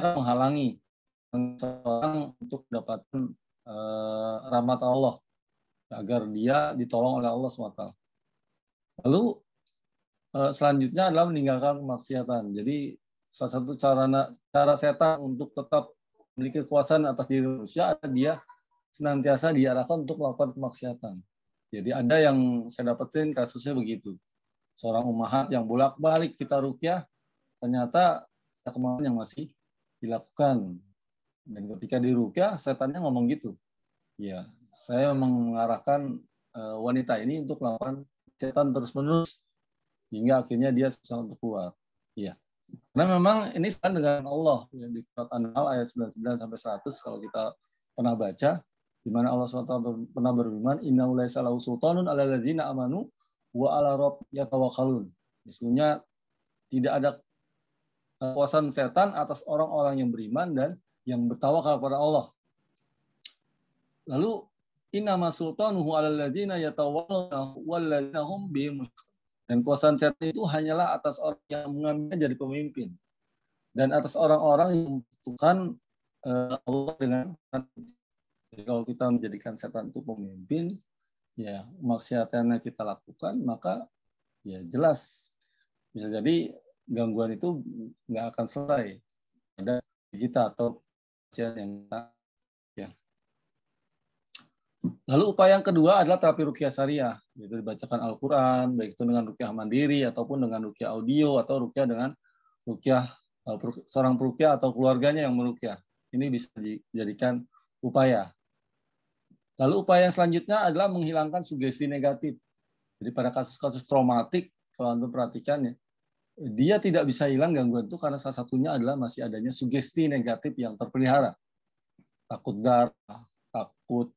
[SPEAKER 2] menghalangi seorang untuk dapat uh, eh, rahmat Allah agar dia ditolong oleh Allah SWT. Lalu eh, selanjutnya adalah meninggalkan kemaksiatan. Jadi salah satu cara cara setan untuk tetap memiliki kekuasaan atas diri manusia adalah dia senantiasa diarahkan untuk melakukan kemaksiatan. Jadi ada yang saya dapetin kasusnya begitu. Seorang umahat yang bolak-balik kita rukyah, ternyata ada kemauan yang masih dilakukan. Dan ketika dirukyah, setannya ngomong gitu. Ya, saya mengarahkan uh, wanita ini untuk melakukan catatan terus-menerus hingga akhirnya dia susah untuk keluar. Iya. Karena memang ini sekarang dengan Allah yang di surat An-Nahl ayat 99 sampai 100 kalau kita pernah baca di mana Allah SWT pernah berfirman inna ulaisa lahu sultanun ala ladzina amanu wa ala yatawakkalun. maksudnya tidak ada kekuasaan setan atas orang-orang yang beriman dan yang bertawakal kepada Allah. Lalu Innama sultanuhu alalladzina yatawallawnahu walladzina hum bihim Dan kuasaan setan itu hanyalah atas orang yang mengambilnya jadi pemimpin. Dan atas orang-orang yang membutuhkan eh, Allah dengan jadi kalau kita menjadikan setan itu pemimpin, ya maksiatannya kita lakukan, maka ya jelas bisa jadi gangguan itu nggak akan selesai ada kita atau yang Lalu upaya yang kedua adalah terapi rukyah syariah, yaitu dibacakan Al-Quran, baik itu dengan rukyah mandiri ataupun dengan rukyah audio atau rukyah dengan rukyah eh, seorang perukyah atau keluarganya yang merukyah. Ini bisa dijadikan upaya. Lalu upaya yang selanjutnya adalah menghilangkan sugesti negatif. Jadi pada kasus-kasus traumatik, kalau Anda ya dia tidak bisa hilang gangguan itu karena salah satunya adalah masih adanya sugesti negatif yang terpelihara. Takut darah, takut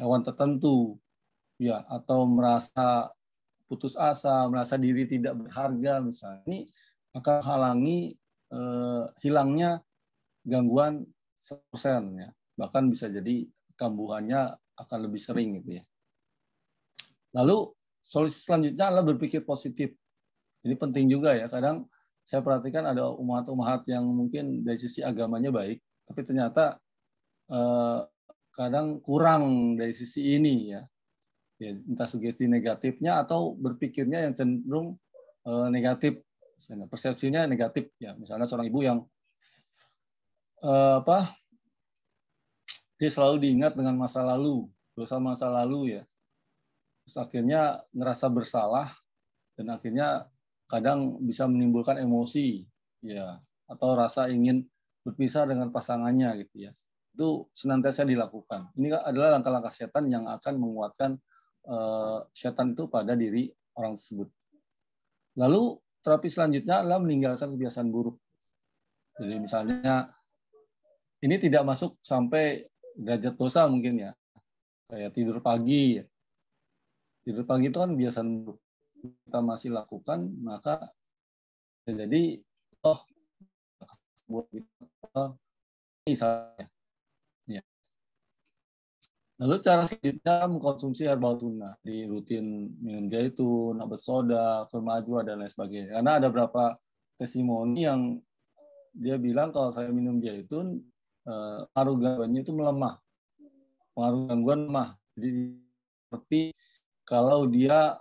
[SPEAKER 2] hewan tertentu ya atau merasa putus asa, merasa diri tidak berharga misalnya, ini akan halangi eh, hilangnya gangguan 100% ya. Bahkan bisa jadi kambuhannya akan lebih sering gitu ya. Lalu solusi selanjutnya adalah berpikir positif. Ini penting juga ya. Kadang saya perhatikan ada umat-umat yang mungkin dari sisi agamanya baik, tapi ternyata eh, kadang kurang dari sisi ini ya. ya entah sugesti negatifnya atau berpikirnya yang cenderung uh, negatif, misalnya persepsinya negatif ya. Misalnya seorang ibu yang uh, apa? Dia selalu diingat dengan masa lalu, dosa masa lalu ya. Terus akhirnya ngerasa bersalah dan akhirnya kadang bisa menimbulkan emosi ya atau rasa ingin berpisah dengan pasangannya gitu ya itu senantiasa dilakukan. Ini adalah langkah-langkah setan yang akan menguatkan uh, setan itu pada diri orang tersebut. Lalu terapi selanjutnya adalah meninggalkan kebiasaan buruk. Jadi misalnya ini tidak masuk sampai derajat dosa mungkin ya. Kayak tidur pagi. Tidur pagi itu kan kebiasaan buruk. Kita masih lakukan, maka jadi oh buat kita oh, misalnya Lalu nah, cara selanjutnya mengkonsumsi herbal tuna di rutin minum itu, obat soda, kemajuan dan lain sebagainya. Karena ada beberapa testimoni yang dia bilang kalau saya minum zaitun, itu, eh, pengaruh gangguannya itu melemah. Pengaruh gangguan lemah. Jadi seperti kalau dia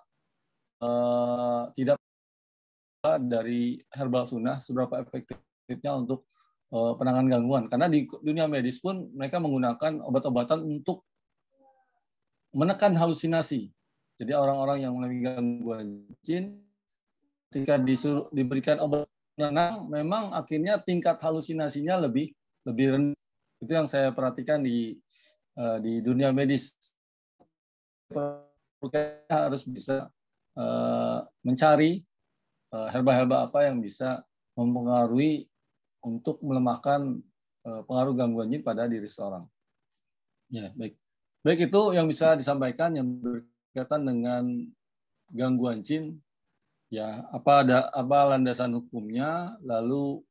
[SPEAKER 2] eh, tidak dari herbal sunnah seberapa efektifnya untuk eh, penanganan gangguan. Karena di dunia medis pun mereka menggunakan obat-obatan untuk menekan halusinasi. Jadi orang-orang yang mengalami gangguan jin ketika disuruh diberikan obat penenang memang akhirnya tingkat halusinasinya lebih lebih rendah. Itu yang saya perhatikan di eh, di dunia medis harus bisa eh, mencari eh, herba-herba apa yang bisa mempengaruhi untuk melemahkan pengaruh gangguan jin pada diri seorang. Ya, baik. Baik itu yang bisa disampaikan yang berkaitan dengan gangguan jin. Ya, apa ada apa landasan hukumnya? Lalu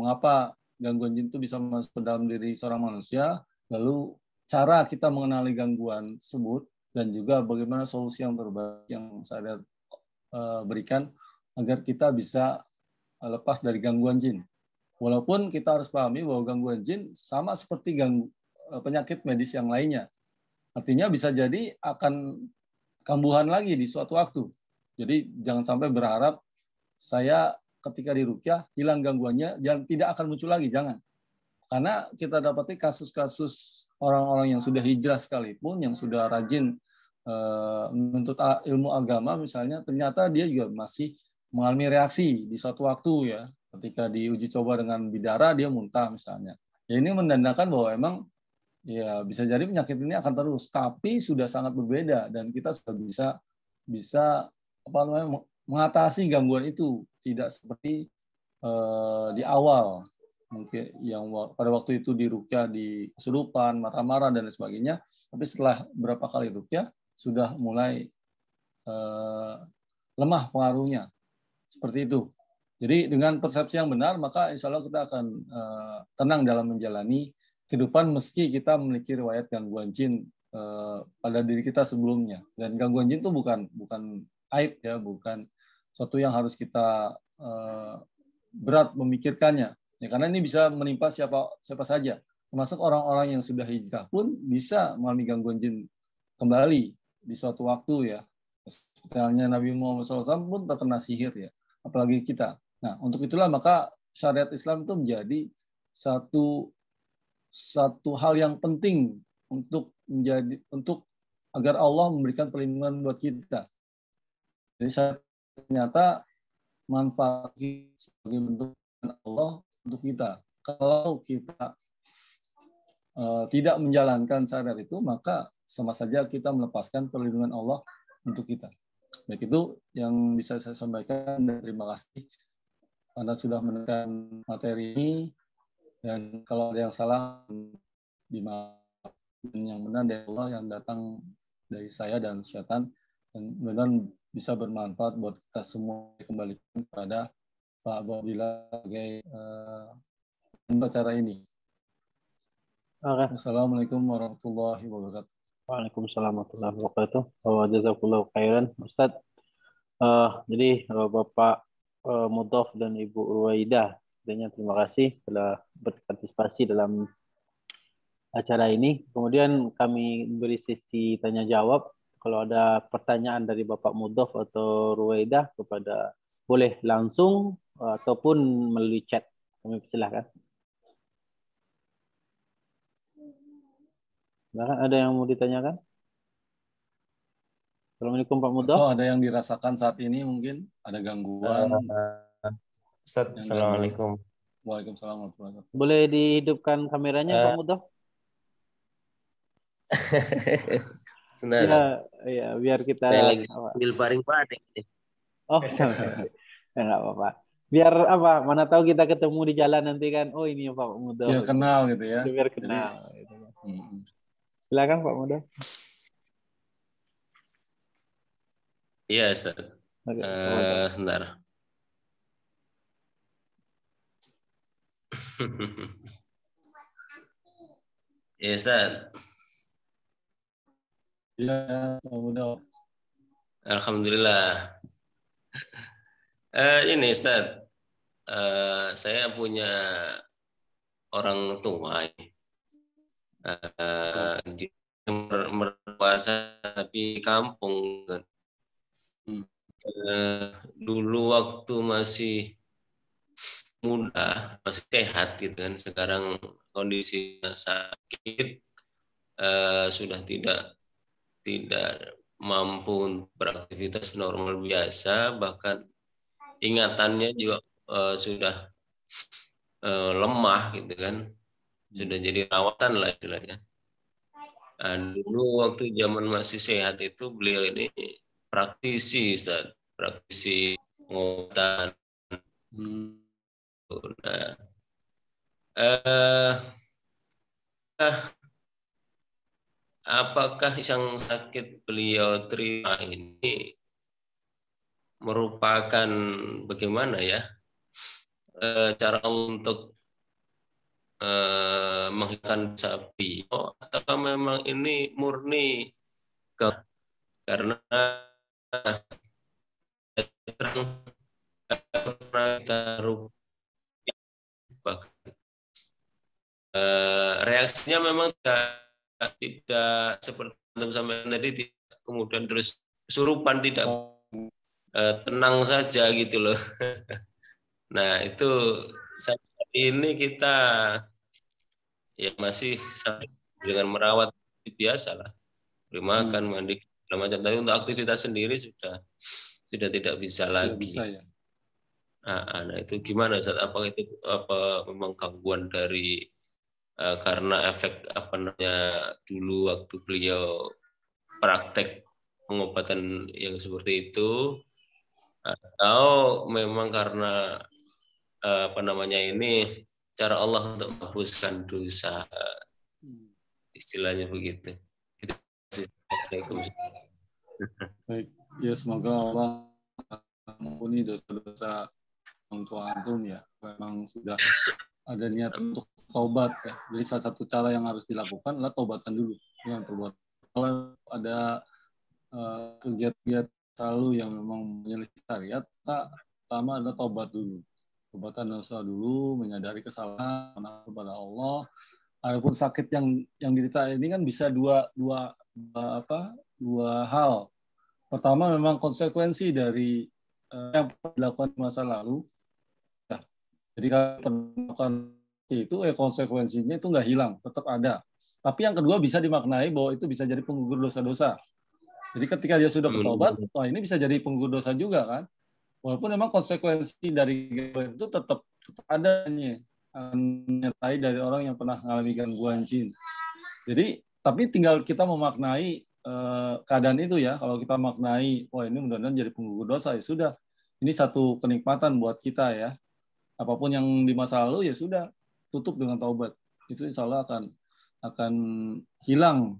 [SPEAKER 2] mengapa gangguan jin itu bisa masuk ke dalam diri seorang manusia? Lalu cara kita mengenali gangguan tersebut dan juga bagaimana solusi yang terbaik yang saya eh, berikan agar kita bisa lepas dari gangguan jin. Walaupun kita harus pahami bahwa gangguan jin sama seperti gangguan eh, penyakit medis yang lainnya. Artinya bisa jadi akan kambuhan lagi di suatu waktu. Jadi jangan sampai berharap saya ketika dirukyah hilang gangguannya dan tidak akan muncul lagi, jangan. Karena kita dapati kasus-kasus orang-orang yang sudah hijrah sekalipun, yang sudah rajin eh, menuntut ilmu agama misalnya, ternyata dia juga masih mengalami reaksi di suatu waktu ya. Ketika diuji coba dengan bidara, dia muntah misalnya. Ya ini menandakan bahwa emang Ya, bisa jadi penyakit ini akan terus, tapi sudah sangat berbeda dan kita sudah bisa bisa apa namanya mengatasi gangguan itu tidak seperti uh, di awal mungkin yang pada waktu itu dirukyah di kesurupan, marah-marah dan sebagainya, tapi setelah berapa kali rukyah sudah mulai uh, lemah pengaruhnya. Seperti itu. Jadi dengan persepsi yang benar maka insya Allah kita akan uh, tenang dalam menjalani kehidupan meski kita memiliki riwayat gangguan jin eh, pada diri kita sebelumnya. Dan gangguan jin itu bukan bukan aib ya, bukan suatu yang harus kita eh, berat memikirkannya. Ya, karena ini bisa menimpa siapa siapa saja, termasuk orang-orang yang sudah hijrah pun bisa mengalami gangguan jin kembali di suatu waktu ya. Misalnya Nabi Muhammad SAW pun terkena sihir ya, apalagi kita. Nah, untuk itulah maka syariat Islam itu menjadi satu satu hal yang penting untuk menjadi untuk agar Allah memberikan perlindungan buat kita. Jadi saya ternyata manfaat sebagai bentuk Allah untuk kita. Kalau kita uh, tidak menjalankan syariat itu, maka sama saja kita melepaskan perlindungan Allah untuk kita. Baik itu yang bisa saya sampaikan dan terima kasih Anda sudah menekan materi ini dan kalau ada yang salah dimaafkan yang benar dari Allah yang datang dari saya dan syaitan dan benar bisa bermanfaat buat kita semua kembali kepada Pak Bobila sebagai uh, acara ini. Okay. Assalamualaikum
[SPEAKER 1] warahmatullahi wabarakatuh. Waalaikumsalam warahmatullahi wabarakatuh. Oh, khairan, Ustaz. Uh, eh, jadi uh, Bapak uh, Mudof dan Ibu Ruwaidah Sebenarnya terima kasih telah berpartisipasi dalam acara ini. Kemudian kami beri sesi tanya jawab. Kalau ada pertanyaan dari Bapak Mudof atau Ruwaida kepada boleh langsung ataupun melalui chat. Kami persilahkan. Silahkan ada yang mau ditanyakan? Assalamualaikum Pak Mudof. Oh,
[SPEAKER 2] ada yang dirasakan saat ini mungkin ada gangguan. Uh, Ustaz, Assalamualaikum.
[SPEAKER 4] Waalaikumsalam
[SPEAKER 1] Boleh dihidupkan kameranya, uh, Pak Mudo? Senang. Ya, ya, biar kita. Saya lagi ambil paring panik. Oh, enggak ya, apa-apa. Biar apa? Mana tahu kita ketemu di jalan nanti kan. Oh, ini ya Pak Mudo. Biar ya, kenal gitu ya. Biar kenal. Jadi, gitu. Hmm. Silakan Pak Mudo.
[SPEAKER 3] Iya, Ustaz. Okay. Uh, eh, sebentar.
[SPEAKER 4] ya Ustaz. Ya, mudah.
[SPEAKER 3] Alhamdulillah. Uh, ini Ustaz, uh, saya punya orang tua uh, di merkuasa tapi kampung. Uh, dulu waktu masih muda masih sehat gitu kan sekarang kondisi sakit eh, sudah tidak tidak mampu beraktivitas normal biasa bahkan ingatannya juga eh, sudah eh, lemah gitu kan sudah hmm. jadi rawatan lah istilahnya nah, dulu waktu zaman masih sehat itu beliau ini praktisi Ustaz. praktisi pengobatan hmm uh, apakah yang sakit beliau terima ini merupakan bagaimana ya uh, cara untuk uh, menghilangkan sapi oh, atau memang ini murni ke karena terang kita rupa bahkan uh, reaksinya memang tidak, tidak seperti yang sampai tadi tidak kemudian terus surupan tidak uh, tenang saja gitu loh nah itu saat ini kita ya masih dengan merawat biasalah beri makan hmm. mandi macam tapi untuk aktivitas sendiri sudah sudah tidak bisa lagi tidak bisa, ya. Nah, nah itu gimana Ustaz? Apa itu apa memang gangguan dari uh, karena efek apa namanya dulu waktu beliau praktek pengobatan yang seperti itu atau memang karena uh, apa namanya ini cara Allah untuk menghapuskan dosa istilahnya begitu. Itu. Baik, ya
[SPEAKER 4] semoga Allah mengampuni dosa-dosa orang tua antum ya memang
[SPEAKER 2] sudah ada niat untuk taubat ya. Jadi salah satu cara yang harus dilakukan adalah taubatan dulu dengan ya, perbuatan. Kalau ada eh, kegiatan uh, selalu yang memang menyelisih syariat, tak pertama adalah taubat dulu. Taubatan dosa dulu, menyadari kesalahan kepada Allah. Adapun sakit yang yang diderita ini kan bisa dua dua, dua apa dua hal. Pertama memang konsekuensi dari uh, yang dilakukan di masa lalu jadi kalau penolakan itu eh konsekuensinya itu nggak hilang, tetap ada. Tapi yang kedua bisa dimaknai bahwa itu bisa jadi penggugur dosa-dosa. Jadi ketika dia sudah bertobat, wah ini bisa jadi penggugur dosa juga kan. Walaupun memang konsekuensi dari gangguan itu tetap adanya menyertai dari orang yang pernah mengalami gangguan jin. Jadi tapi tinggal kita memaknai eh, keadaan itu ya. Kalau kita maknai, wah ini mudah-mudahan jadi penggugur dosa ya sudah. Ini satu kenikmatan buat kita ya apapun yang di masa lalu ya sudah tutup dengan taubat itu insya Allah akan akan hilang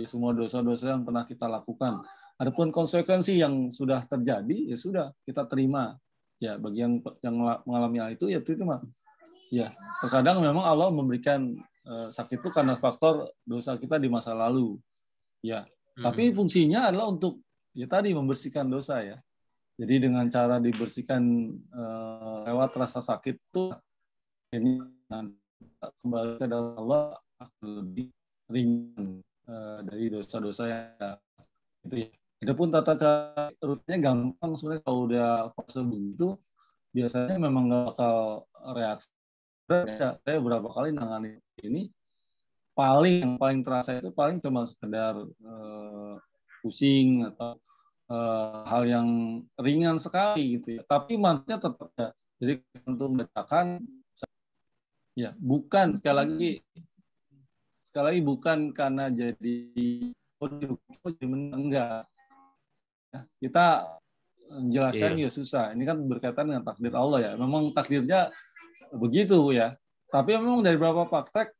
[SPEAKER 2] ya, semua dosa-dosa yang pernah kita lakukan. Adapun konsekuensi yang sudah terjadi ya sudah kita terima ya bagi yang yang mengalami hal itu ya itu mah ya terkadang memang Allah memberikan uh, sakit itu karena faktor dosa kita di masa lalu ya -hmm. tapi fungsinya adalah untuk ya tadi membersihkan dosa ya jadi dengan cara dibersihkan uh, lewat rasa sakit itu ini kembali ke dalam Allah akan lebih ringan uh, dari dosa-dosa yang itu ya. Itu pun tata cara rutinnya gampang sebenarnya kalau udah fase begitu biasanya memang gak bakal reaksi. Ya, saya berapa kali nangani ini paling yang paling terasa itu paling cuma sekedar uh, pusing atau Eh, hal yang ringan sekali gitu ya. Tapi manfaatnya tetap ya Jadi untuk membacakan ya bukan sekali lagi sekali lagi bukan karena jadi oh, oh enggak. Ya, kita jelaskan iya. ya susah. Ini kan berkaitan dengan takdir Allah ya. Memang takdirnya begitu ya. Tapi memang dari beberapa praktek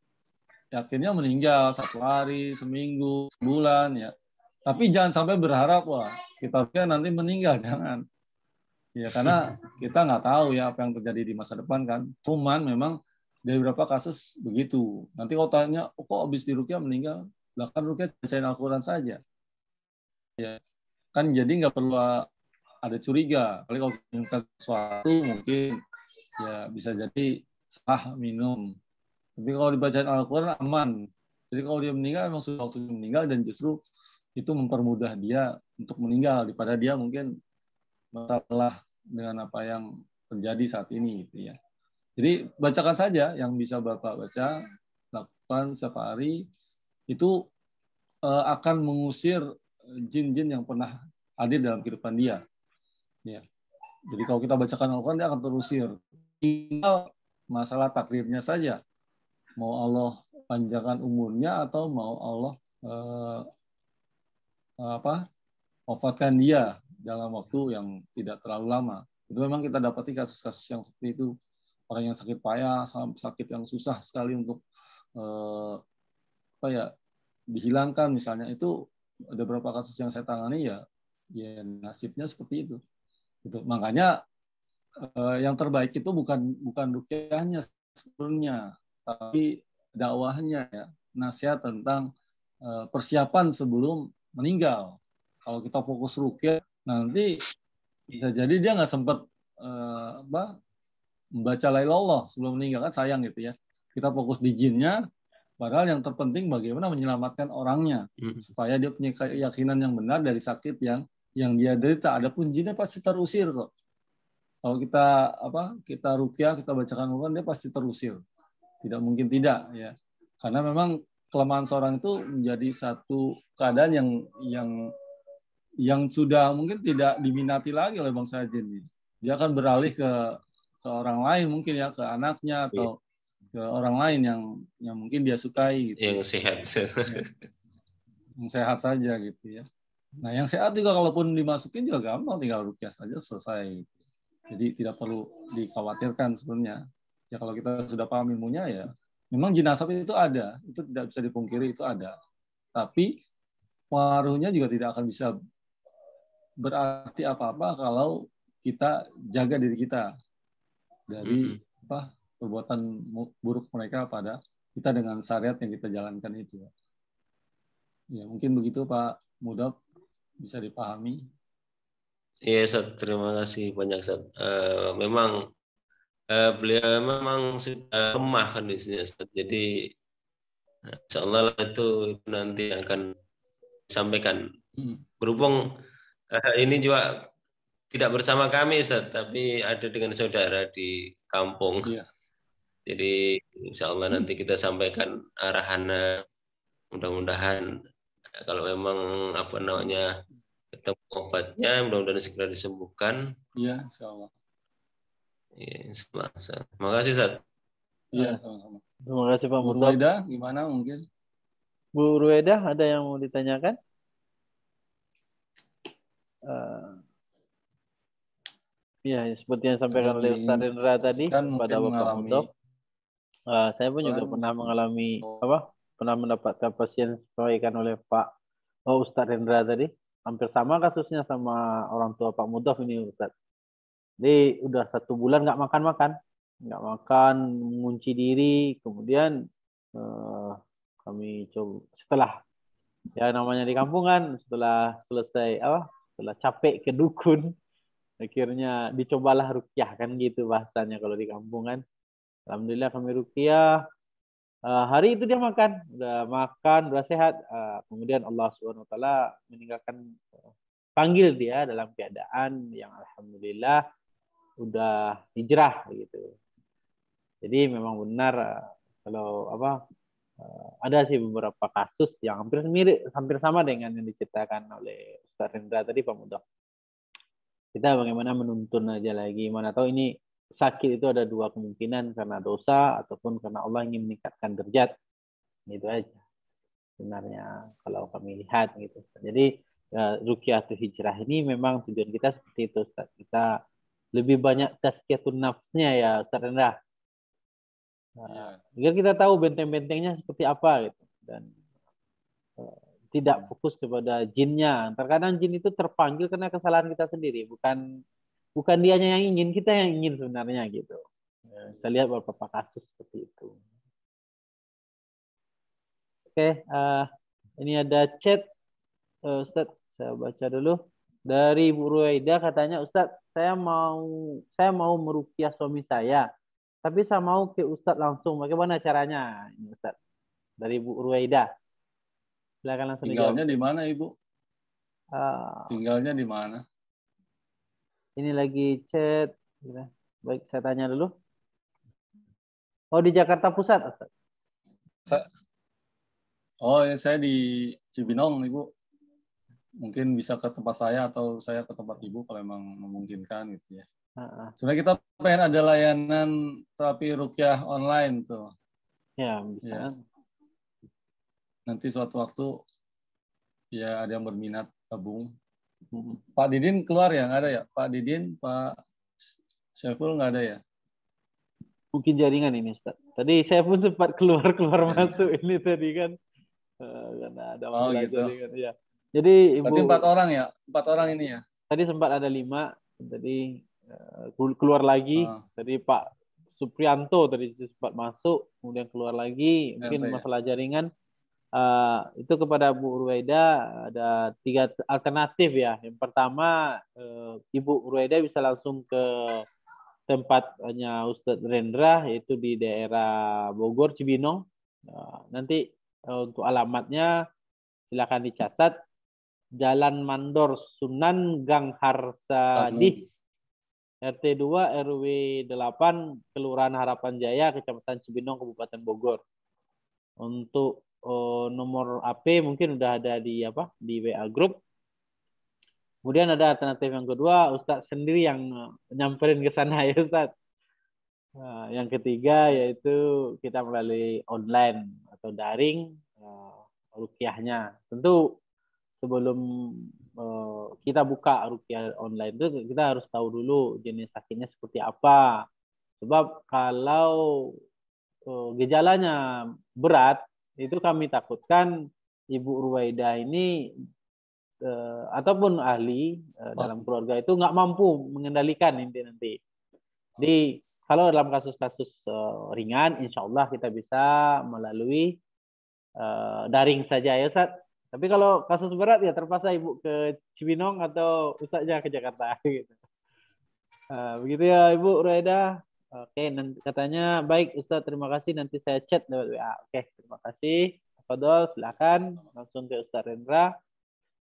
[SPEAKER 2] ya akhirnya meninggal satu hari, seminggu, sebulan ya tapi jangan sampai berharap wah kita nanti meninggal jangan. Ya karena kita nggak tahu ya apa yang terjadi di masa depan kan. Cuman memang dari beberapa kasus begitu. Nanti kalau tanya oh, kok habis di Rukia meninggal, Bahkan Rukia bacain Al-Quran saja. Ya kan jadi nggak perlu ada curiga. Kali kalau minumkan sesuatu mungkin ya bisa jadi salah minum. Tapi kalau dibacain al aman. Jadi kalau dia meninggal memang sudah waktu meninggal dan justru itu mempermudah dia untuk meninggal daripada dia mungkin masalah dengan apa yang terjadi saat ini gitu ya. Jadi bacakan saja yang bisa Bapak baca lakukan setiap hari itu eh, akan mengusir jin-jin yang pernah hadir dalam kehidupan dia. Ya. Jadi kalau kita bacakan Al-Quran, dia akan terusir. Tinggal masalah takdirnya saja. Mau Allah panjangkan umurnya atau mau Allah eh, Eh, apa wafatkan dia dalam waktu yang tidak terlalu lama. Itu memang kita dapati kasus-kasus yang seperti itu orang yang sakit payah, sakit yang susah sekali untuk eh, apa ya dihilangkan misalnya itu ada beberapa kasus yang saya tangani ya ya nasibnya seperti itu. Itu makanya eh, yang terbaik itu bukan bukan rukyahnya sebelumnya tapi dakwahnya ya nasihat tentang persiapan sebelum meninggal. Kalau kita fokus rukyat nanti bisa jadi dia nggak sempat eh, apa, membaca lailallah sebelum meninggal kan sayang gitu ya. Kita fokus di jinnya, padahal yang terpenting bagaimana menyelamatkan orangnya hmm. supaya dia punya keyakinan yang benar dari sakit yang yang dia derita. Adapun jinnya pasti terusir kok. Kalau kita apa kita rukyah, kita bacakan Quran, dia pasti terusir. Tidak mungkin tidak ya. Karena memang kelemahan seorang itu menjadi satu keadaan yang yang yang sudah mungkin tidak diminati lagi oleh bangsa jin dia akan beralih ke ke orang lain mungkin ya ke anaknya iya. atau ke orang lain yang yang mungkin dia sukai gitu.
[SPEAKER 3] yang sehat iya.
[SPEAKER 2] yang sehat saja gitu ya nah yang sehat juga kalaupun dimasukin juga gampang tinggal rukyah saja selesai jadi tidak perlu dikhawatirkan sebenarnya ya kalau kita sudah paham ilmunya ya Memang jinazah itu ada, itu tidak bisa dipungkiri itu ada. Tapi pengaruhnya juga tidak akan bisa berarti apa-apa kalau kita jaga diri kita dari apa perbuatan buruk mereka pada kita dengan syariat yang kita jalankan itu. Ya, mungkin begitu Pak Mudab bisa dipahami.
[SPEAKER 3] Iya, terima kasih banyak eh, memang Eh, beliau memang sudah lemah kondisinya Ustaz. Jadi ya, Insyaallah Allah itu nanti akan sampaikan. Hmm. Berhubung eh, ini juga tidak bersama kami Ustaz, tapi ada dengan saudara di kampung. Iya. Jadi insya Allah nanti kita sampaikan arahannya. Mudah-mudahan eh, kalau memang apa namanya ketemu obatnya, mudah-mudahan segera disembuhkan. Iya, insya Iya, Terima kasih, Makasih, Sat.
[SPEAKER 1] Iya, sama-sama. Terima kasih, Pak Bu Rueda, gimana mungkin? Bu Rueda, ada yang mau ditanyakan? Uh, ya, seperti yang sampaikan oleh Ustaz Indra tadi pada Bapak uh, saya pun juga pernah mengalami apa? Pernah mendapatkan pasien sesuaikan oleh Pak oh, Ustaz Hendra tadi. Hampir sama kasusnya sama orang tua Pak Mudof ini Ustaz. Jadi udah satu bulan nggak makan-makan, nggak makan, mengunci diri. Kemudian eh, kami coba setelah ya namanya di kampungan setelah selesai apa setelah capek ke dukun akhirnya dicobalah rukyah kan gitu bahasanya kalau di kampungan alhamdulillah kami rukyah uh, eh, hari itu dia makan udah makan udah sehat uh, kemudian Allah subhanahu wa taala meninggalkan uh, panggil dia dalam keadaan yang alhamdulillah udah hijrah gitu. Jadi memang benar eh, kalau apa eh, ada sih beberapa kasus yang hampir mirip hampir sama dengan yang diceritakan oleh Ustaz Rendra tadi Pak Mudah. Kita bagaimana menuntun aja lagi mana tahu ini sakit itu ada dua kemungkinan karena dosa ataupun karena Allah ingin meningkatkan derajat itu aja sebenarnya kalau kami lihat gitu jadi eh, atau hijrah ini memang tujuan kita seperti itu Ustaz. kita lebih banyak tazkiyatun nafsnya ya Ustaz Rendah. Nah, ya. kita tahu benteng-bentengnya seperti apa gitu dan uh, tidak iya. fokus kepada jinnya. Terkadang jin itu terpanggil karena kesalahan kita sendiri, bukan bukan dia yang ingin, kita yang ingin sebenarnya gitu. Ya, kita lihat beberapa kasus seperti itu. Oke, uh, ini ada chat uh, e, Ustadz, saya baca dulu. Dari Bu Ruwaida katanya, Ustadz, saya mau saya mau merukiah suami saya, tapi saya mau ke Ustadz langsung. Bagaimana caranya, Dari Bu Ruwaida. Silakan langsung. Tinggalnya di mana, Ibu? Uh, Tinggalnya di mana? Ini lagi chat. Baik, saya tanya dulu. Oh, di Jakarta Pusat, Ustaz?
[SPEAKER 4] Sa oh, ya, saya
[SPEAKER 2] di Cibinong, Ibu mungkin bisa ke tempat saya atau saya ke tempat ibu kalau memang memungkinkan gitu ya. Sebenarnya kita pengen ada layanan terapi rukyah online tuh. Ya, bisa. Iya. ya. Nanti suatu waktu ya ada yang berminat tabung hmm. Pak Didin keluar ya? Nggak ada ya? Pak Didin, Pak Syaful nggak ada ya?
[SPEAKER 1] Mungkin jaringan ini, Ustaz. Tadi saya pun sempat keluar-keluar iya. masuk ini tadi kan. Uh, karena ada oh, gitu. jaringan. Ya. Jadi ibu. Berarti empat orang ya, empat orang ini ya. Tadi sempat ada lima, tadi eh, keluar lagi. Uh. Tadi Pak Suprianto tadi sempat masuk, kemudian keluar lagi. Mungkin ya, masalah ya. jaringan. Uh, itu kepada Bu Ruweda ada tiga alternatif ya. Yang pertama uh, Ibu Ruweda bisa langsung ke tempatnya Ustadz Rendra yaitu di daerah Bogor Cibinong. Uh, nanti uh, untuk alamatnya silakan dicatat Jalan Mandor Sunan Gang di RT 2 RW 8 Kelurahan Harapan Jaya Kecamatan Cibinong Kabupaten Bogor. Untuk uh, nomor AP mungkin sudah ada di apa? di WA group. Kemudian ada alternatif yang kedua, Ustadz sendiri yang eh, nyamperin ke sana ya Ustadz. Nah, yang ketiga yaitu kita melalui online atau daring uh, rukiahnya. Tentu sebelum uh, kita buka rukyah online itu kita harus tahu dulu jenis sakitnya seperti apa. Sebab kalau uh, gejalanya berat itu kami takutkan Ibu Ruwaida ini uh, ataupun ahli uh, dalam keluarga itu nggak mampu mengendalikan nanti nanti. Jadi kalau dalam kasus-kasus uh, ringan, insya Allah kita bisa melalui uh, daring saja ya Ustaz. Tapi kalau kasus berat ya terpaksa ibu ke Cibinong atau ustaznya ke Jakarta gitu. Uh, begitu ya Ibu Rueda. Oke, nanti katanya baik Ustaz, terima kasih nanti saya chat lewat WA. Oke, terima kasih. Fadol, silahkan langsung ke Ustaz Rendra.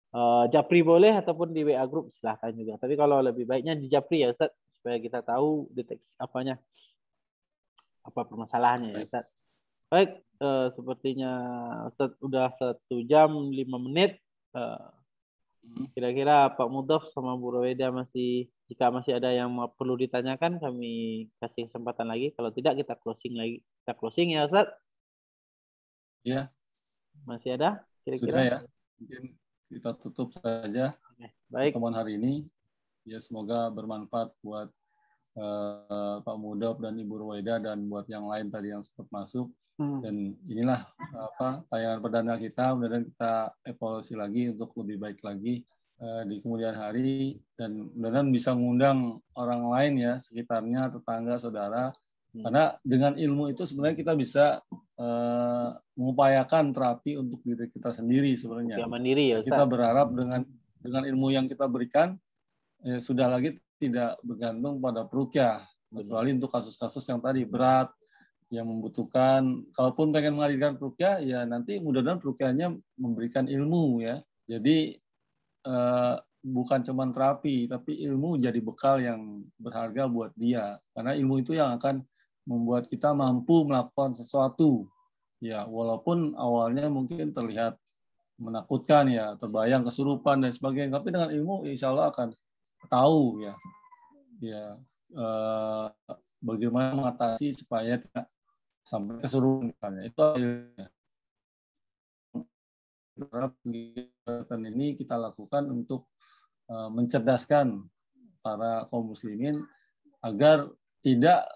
[SPEAKER 1] Uh, Japri boleh ataupun di WA grup silahkan juga. Tapi kalau lebih baiknya di Japri ya Ustaz supaya kita tahu deteksi apanya apa permasalahannya ya Ustaz. Baik, uh, sepertinya set, udah satu jam lima menit. kira eh, hmm. kira-kira Pak Mudof sama Bu Roweda masih jika masih ada yang perlu ditanyakan kami kasih kesempatan lagi kalau tidak kita closing lagi kita closing ya Ustaz Iya. masih ada
[SPEAKER 2] kira-kira sudah ya mungkin kita tutup saja Okay. baik pertemuan hari ini ya semoga bermanfaat buat eh, Pak Mudop dan Ibu Rueda dan buat yang lain tadi yang sempat masuk. Hmm. Dan inilah apa tayangan perdana kita, mudah kita evaluasi lagi untuk lebih baik lagi uh, di kemudian hari dan mudah bisa mengundang orang lain ya sekitarnya tetangga saudara hmm. karena dengan ilmu itu sebenarnya kita bisa uh, mengupayakan terapi untuk diri kita sendiri sebenarnya. Ya, mandiri ya. Kita berharap dengan dengan ilmu yang kita berikan eh, sudah lagi tidak bergantung pada perukyah kecuali untuk kasus-kasus yang tadi berat yang membutuhkan kalaupun pengen menghadirkan perukyah ya nanti mudah-mudahan perukyahnya memberikan ilmu ya jadi eh, bukan cuma terapi tapi ilmu jadi bekal yang berharga buat dia karena ilmu itu yang akan membuat kita mampu melakukan sesuatu ya walaupun awalnya mungkin terlihat menakutkan ya terbayang kesurupan dan sebagainya tapi dengan ilmu insya Allah akan tahu ya ya eh, bagaimana mengatasi supaya tidak sampai kesurupan misalnya itu kegiatan ini kita lakukan untuk eh, mencerdaskan para kaum muslimin agar tidak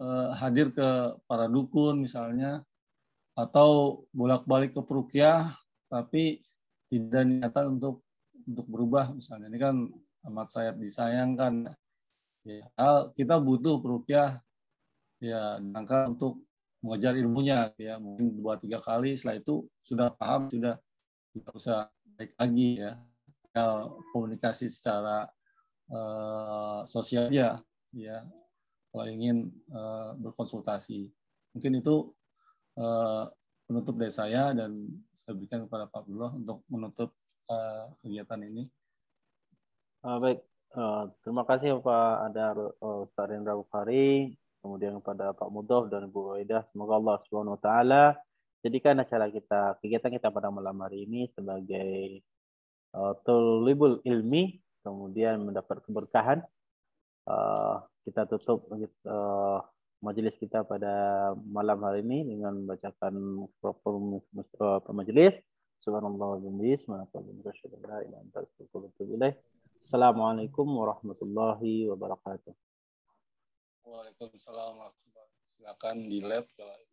[SPEAKER 2] eh, hadir ke para dukun misalnya atau bolak-balik ke perukiah tapi tidak niatan untuk untuk berubah misalnya ini kan amat sayap disayangkan. Ya, kita butuh perukyah ya angka untuk mengejar ilmunya ya mungkin dua tiga kali setelah itu sudah paham sudah tidak usah baik lagi ya tinggal komunikasi secara uh, sosial ya ya kalau ingin uh, berkonsultasi mungkin itu uh, penutup dari saya dan saya berikan
[SPEAKER 1] kepada Pak Abdullah untuk menutup uh, kegiatan ini. Uh, baik, uh, terima kasih ya, Pak Adar, uh, eh, Ustaz Rindra Bukhari, kemudian kepada Pak Mudof dan Bu Oedah. Semoga Allah Subhanahu taala jadikan acara kita kegiatan kita pada malam hari ini sebagai uh, tulibul ilmi, kemudian mendapat keberkahan. Uh, kita tutup uh, majelis kita pada malam hari ini dengan bacakan program majelis. Subhanallah wa bihamdihi, subhanallah wa bihamdihi, Assalamualaikum warahmatullahi wabarakatuh.
[SPEAKER 4] Waalaikumsalam warahmatullahi Silakan di lab.